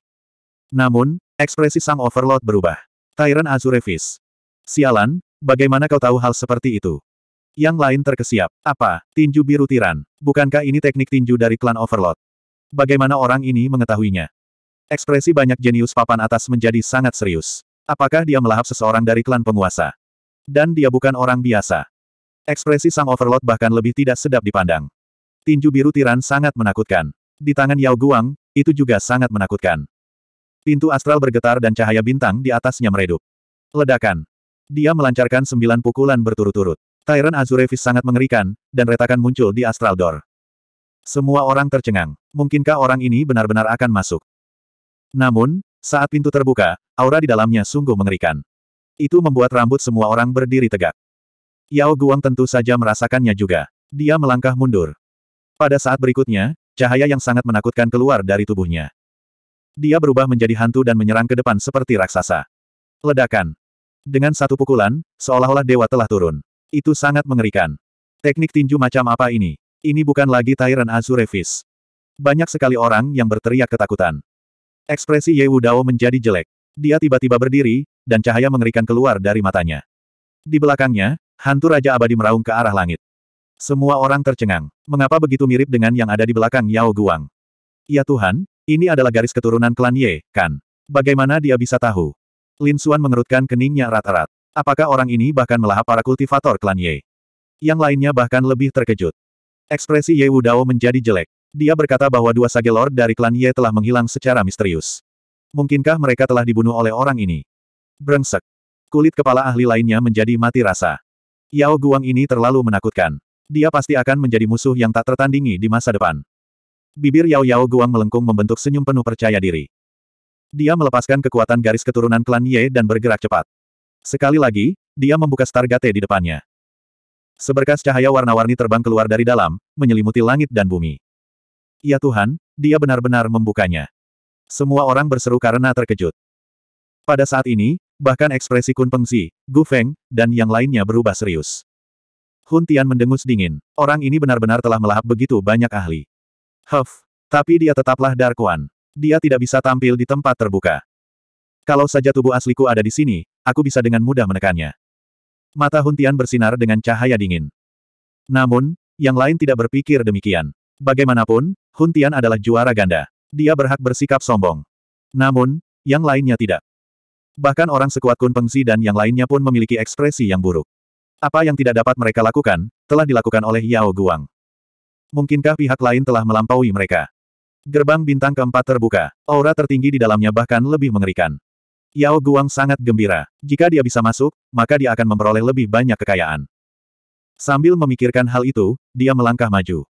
Namun, ekspresi sang overlord berubah. Tyrant Azurevis. Sialan, bagaimana kau tahu hal seperti itu? Yang lain terkesiap. Apa? Tinju biru tiran. Bukankah ini teknik tinju dari klan Overlord? Bagaimana orang ini mengetahuinya? Ekspresi banyak jenius papan atas menjadi sangat serius. Apakah dia melahap seseorang dari klan penguasa? Dan dia bukan orang biasa. Ekspresi sang Overlord bahkan lebih tidak sedap dipandang. Tinju biru tiran sangat menakutkan. Di tangan Yao Guang, itu juga sangat menakutkan. Pintu astral bergetar dan cahaya bintang di atasnya meredup. Ledakan. Dia melancarkan sembilan pukulan berturut-turut. Tyran Azurevis sangat mengerikan, dan retakan muncul di astral door. Semua orang tercengang. Mungkinkah orang ini benar-benar akan masuk? Namun, saat pintu terbuka, aura di dalamnya sungguh mengerikan. Itu membuat rambut semua orang berdiri tegak. Yao Guang tentu saja merasakannya juga. Dia melangkah mundur. Pada saat berikutnya, Cahaya yang sangat menakutkan keluar dari tubuhnya. Dia berubah menjadi hantu dan menyerang ke depan seperti raksasa. Ledakan. Dengan satu pukulan, seolah-olah dewa telah turun. Itu sangat mengerikan. Teknik tinju macam apa ini? Ini bukan lagi Tyrant Azurevis. Banyak sekali orang yang berteriak ketakutan. Ekspresi Ye Wudao menjadi jelek. Dia tiba-tiba berdiri, dan cahaya mengerikan keluar dari matanya. Di belakangnya, hantu Raja Abadi meraung ke arah langit. Semua orang tercengang. Mengapa begitu mirip dengan yang ada di belakang Yao Guang? Ya Tuhan, ini adalah garis keturunan klan Ye, kan? Bagaimana dia bisa tahu? Lin Xuan mengerutkan keningnya rata rata Apakah orang ini bahkan melahap para kultivator klan Ye? Yang lainnya bahkan lebih terkejut. Ekspresi Ye Wu Dao menjadi jelek. Dia berkata bahwa dua sage lord dari klan Ye telah menghilang secara misterius. Mungkinkah mereka telah dibunuh oleh orang ini? Brengsek. Kulit kepala ahli lainnya menjadi mati rasa. Yao Guang ini terlalu menakutkan. Dia pasti akan menjadi musuh yang tak tertandingi di masa depan. Bibir Yao Yao Guang melengkung membentuk senyum penuh percaya diri. Dia melepaskan kekuatan garis keturunan klan Ye dan bergerak cepat. Sekali lagi, dia membuka Stargate di depannya. Seberkas cahaya warna-warni terbang keluar dari dalam, menyelimuti langit dan bumi. Ya Tuhan, dia benar-benar membukanya. Semua orang berseru karena terkejut. Pada saat ini, bahkan ekspresi Kun Pengzi, Gu Feng, dan yang lainnya berubah serius. Hun Tian mendengus dingin. Orang ini benar-benar telah melahap begitu banyak ahli. Huff. Tapi dia tetaplah Dark Dia tidak bisa tampil di tempat terbuka. Kalau saja tubuh asliku ada di sini, aku bisa dengan mudah menekannya. Mata Hun Tian bersinar dengan cahaya dingin. Namun, yang lain tidak berpikir demikian. Bagaimanapun, Hun Tian adalah juara ganda. Dia berhak bersikap sombong. Namun, yang lainnya tidak. Bahkan orang sekuat Kun Pengzi dan yang lainnya pun memiliki ekspresi yang buruk. Apa yang tidak dapat mereka lakukan, telah dilakukan oleh Yao Guang. Mungkinkah pihak lain telah melampaui mereka? Gerbang bintang keempat terbuka, aura tertinggi di dalamnya bahkan lebih mengerikan. Yao Guang sangat gembira. Jika dia bisa masuk, maka dia akan memperoleh lebih banyak kekayaan. Sambil memikirkan hal itu, dia melangkah maju.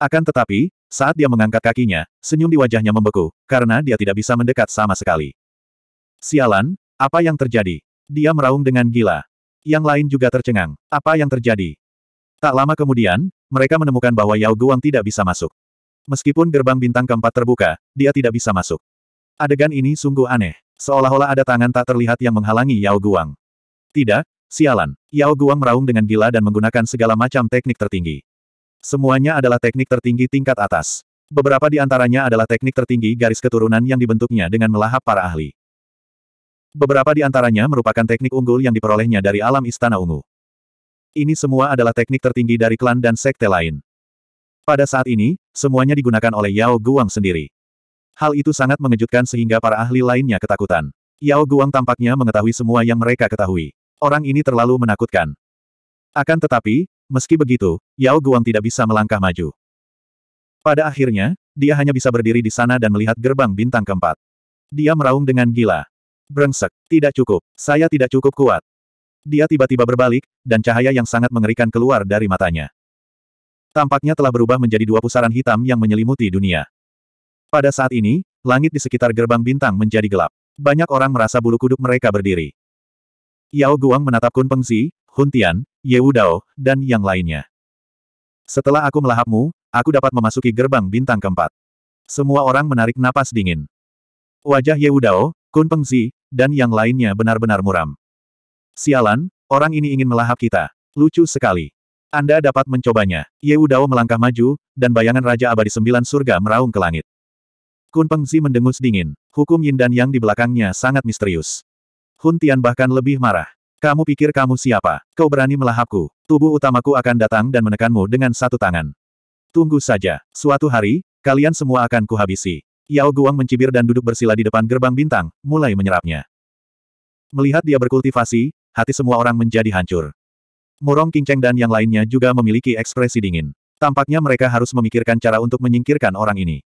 Akan tetapi, saat dia mengangkat kakinya, senyum di wajahnya membeku, karena dia tidak bisa mendekat sama sekali. Sialan, apa yang terjadi? Dia meraung dengan gila yang lain juga tercengang. Apa yang terjadi? Tak lama kemudian, mereka menemukan bahwa Yao Guang tidak bisa masuk. Meskipun gerbang bintang keempat terbuka, dia tidak bisa masuk. Adegan ini sungguh aneh. Seolah-olah ada tangan tak terlihat yang menghalangi Yao Guang. Tidak, sialan. Yao Guang meraung dengan gila dan menggunakan segala macam teknik tertinggi. Semuanya adalah teknik tertinggi tingkat atas. Beberapa di antaranya adalah teknik tertinggi garis keturunan yang dibentuknya dengan melahap para ahli. Beberapa di antaranya merupakan teknik unggul yang diperolehnya dari alam Istana Ungu. Ini semua adalah teknik tertinggi dari klan dan sekte lain. Pada saat ini, semuanya digunakan oleh Yao Guang sendiri. Hal itu sangat mengejutkan sehingga para ahli lainnya ketakutan. Yao Guang tampaknya mengetahui semua yang mereka ketahui. Orang ini terlalu menakutkan. Akan tetapi, meski begitu, Yao Guang tidak bisa melangkah maju. Pada akhirnya, dia hanya bisa berdiri di sana dan melihat gerbang bintang keempat. Dia meraung dengan gila. Brengsek, tidak cukup, saya tidak cukup kuat. Dia tiba-tiba berbalik, dan cahaya yang sangat mengerikan keluar dari matanya. Tampaknya telah berubah menjadi dua pusaran hitam yang menyelimuti dunia. Pada saat ini, langit di sekitar gerbang bintang menjadi gelap. Banyak orang merasa bulu kuduk mereka berdiri. Yao Guang menatap Kun Pengzi, Hun Tian, Ye Wu Dao, dan yang lainnya. Setelah aku melahapmu, aku dapat memasuki gerbang bintang keempat. Semua orang menarik napas dingin. Wajah Ye Wu Dao, Kun Pengzi, dan yang lainnya benar-benar muram. Sialan, orang ini ingin melahap kita. Lucu sekali. Anda dapat mencobanya. Ye Dao melangkah maju, dan bayangan Raja Abadi Sembilan Surga meraung ke langit. Kun Pengzi mendengus dingin. Hukum Yin dan Yang di belakangnya sangat misterius. Hun Tian bahkan lebih marah. Kamu pikir kamu siapa? Kau berani melahapku. Tubuh utamaku akan datang dan menekanmu dengan satu tangan. Tunggu saja. Suatu hari, kalian semua akan kuhabisi. Yao Guang mencibir dan duduk bersila di depan gerbang bintang, mulai menyerapnya. Melihat dia berkultivasi, hati semua orang menjadi hancur. Murong Qingcheng dan yang lainnya juga memiliki ekspresi dingin. Tampaknya mereka harus memikirkan cara untuk menyingkirkan orang ini.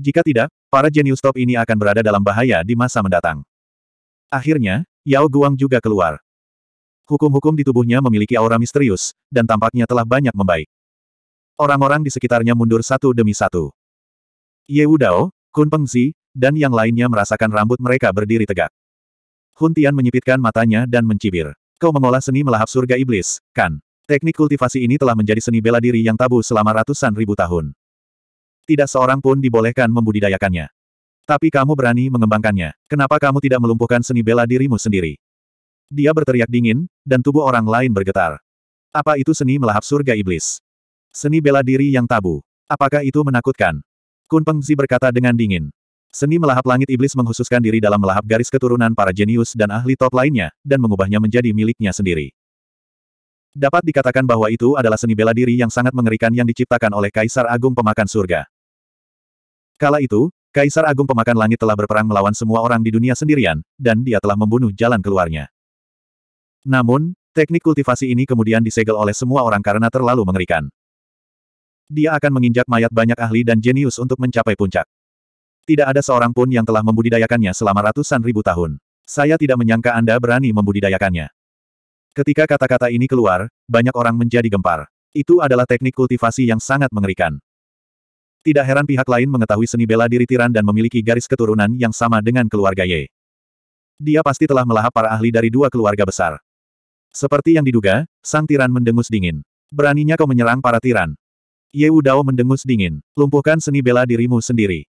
Jika tidak, para jenius top ini akan berada dalam bahaya di masa mendatang. Akhirnya, Yao Guang juga keluar. Hukum-hukum di tubuhnya memiliki aura misterius, dan tampaknya telah banyak membaik. Orang-orang di sekitarnya mundur satu demi satu. Ye Wudao, Kun Pengzi, dan yang lainnya merasakan rambut mereka berdiri tegak. Hun Tian menyipitkan matanya dan mencibir. Kau mengolah seni melahap surga iblis, kan? Teknik kultivasi ini telah menjadi seni bela diri yang tabu selama ratusan ribu tahun. Tidak seorang pun dibolehkan membudidayakannya. Tapi kamu berani mengembangkannya. Kenapa kamu tidak melumpuhkan seni bela dirimu sendiri? Dia berteriak dingin, dan tubuh orang lain bergetar. Apa itu seni melahap surga iblis? Seni bela diri yang tabu. Apakah itu menakutkan? Kun Pengzi berkata dengan dingin. Seni melahap langit iblis menghususkan diri dalam melahap garis keturunan para jenius dan ahli top lainnya, dan mengubahnya menjadi miliknya sendiri. Dapat dikatakan bahwa itu adalah seni bela diri yang sangat mengerikan yang diciptakan oleh Kaisar Agung Pemakan Surga. Kala itu, Kaisar Agung Pemakan Langit telah berperang melawan semua orang di dunia sendirian, dan dia telah membunuh jalan keluarnya. Namun, teknik kultivasi ini kemudian disegel oleh semua orang karena terlalu mengerikan. Dia akan menginjak mayat banyak ahli dan jenius untuk mencapai puncak. Tidak ada seorang pun yang telah membudidayakannya selama ratusan ribu tahun. Saya tidak menyangka Anda berani membudidayakannya. Ketika kata-kata ini keluar, banyak orang menjadi gempar. Itu adalah teknik kultivasi yang sangat mengerikan. Tidak heran pihak lain mengetahui seni bela diri tiran dan memiliki garis keturunan yang sama dengan keluarga Ye. Dia pasti telah melahap para ahli dari dua keluarga besar. Seperti yang diduga, sang tiran mendengus dingin. Beraninya kau menyerang para tiran. Ye Dao mendengus dingin. Lumpuhkan seni bela dirimu sendiri.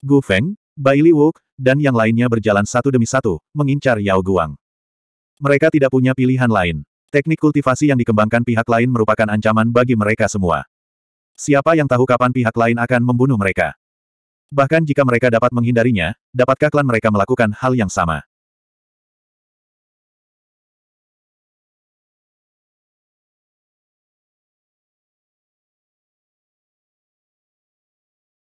Gu Feng, Bai Li Wuk, dan yang lainnya berjalan satu demi satu, mengincar Yao Guang. Mereka tidak punya pilihan lain. Teknik kultivasi yang dikembangkan pihak lain merupakan ancaman bagi mereka semua. Siapa yang tahu kapan pihak lain akan membunuh mereka? Bahkan jika mereka dapat menghindarinya, dapatkah klan mereka melakukan hal yang sama?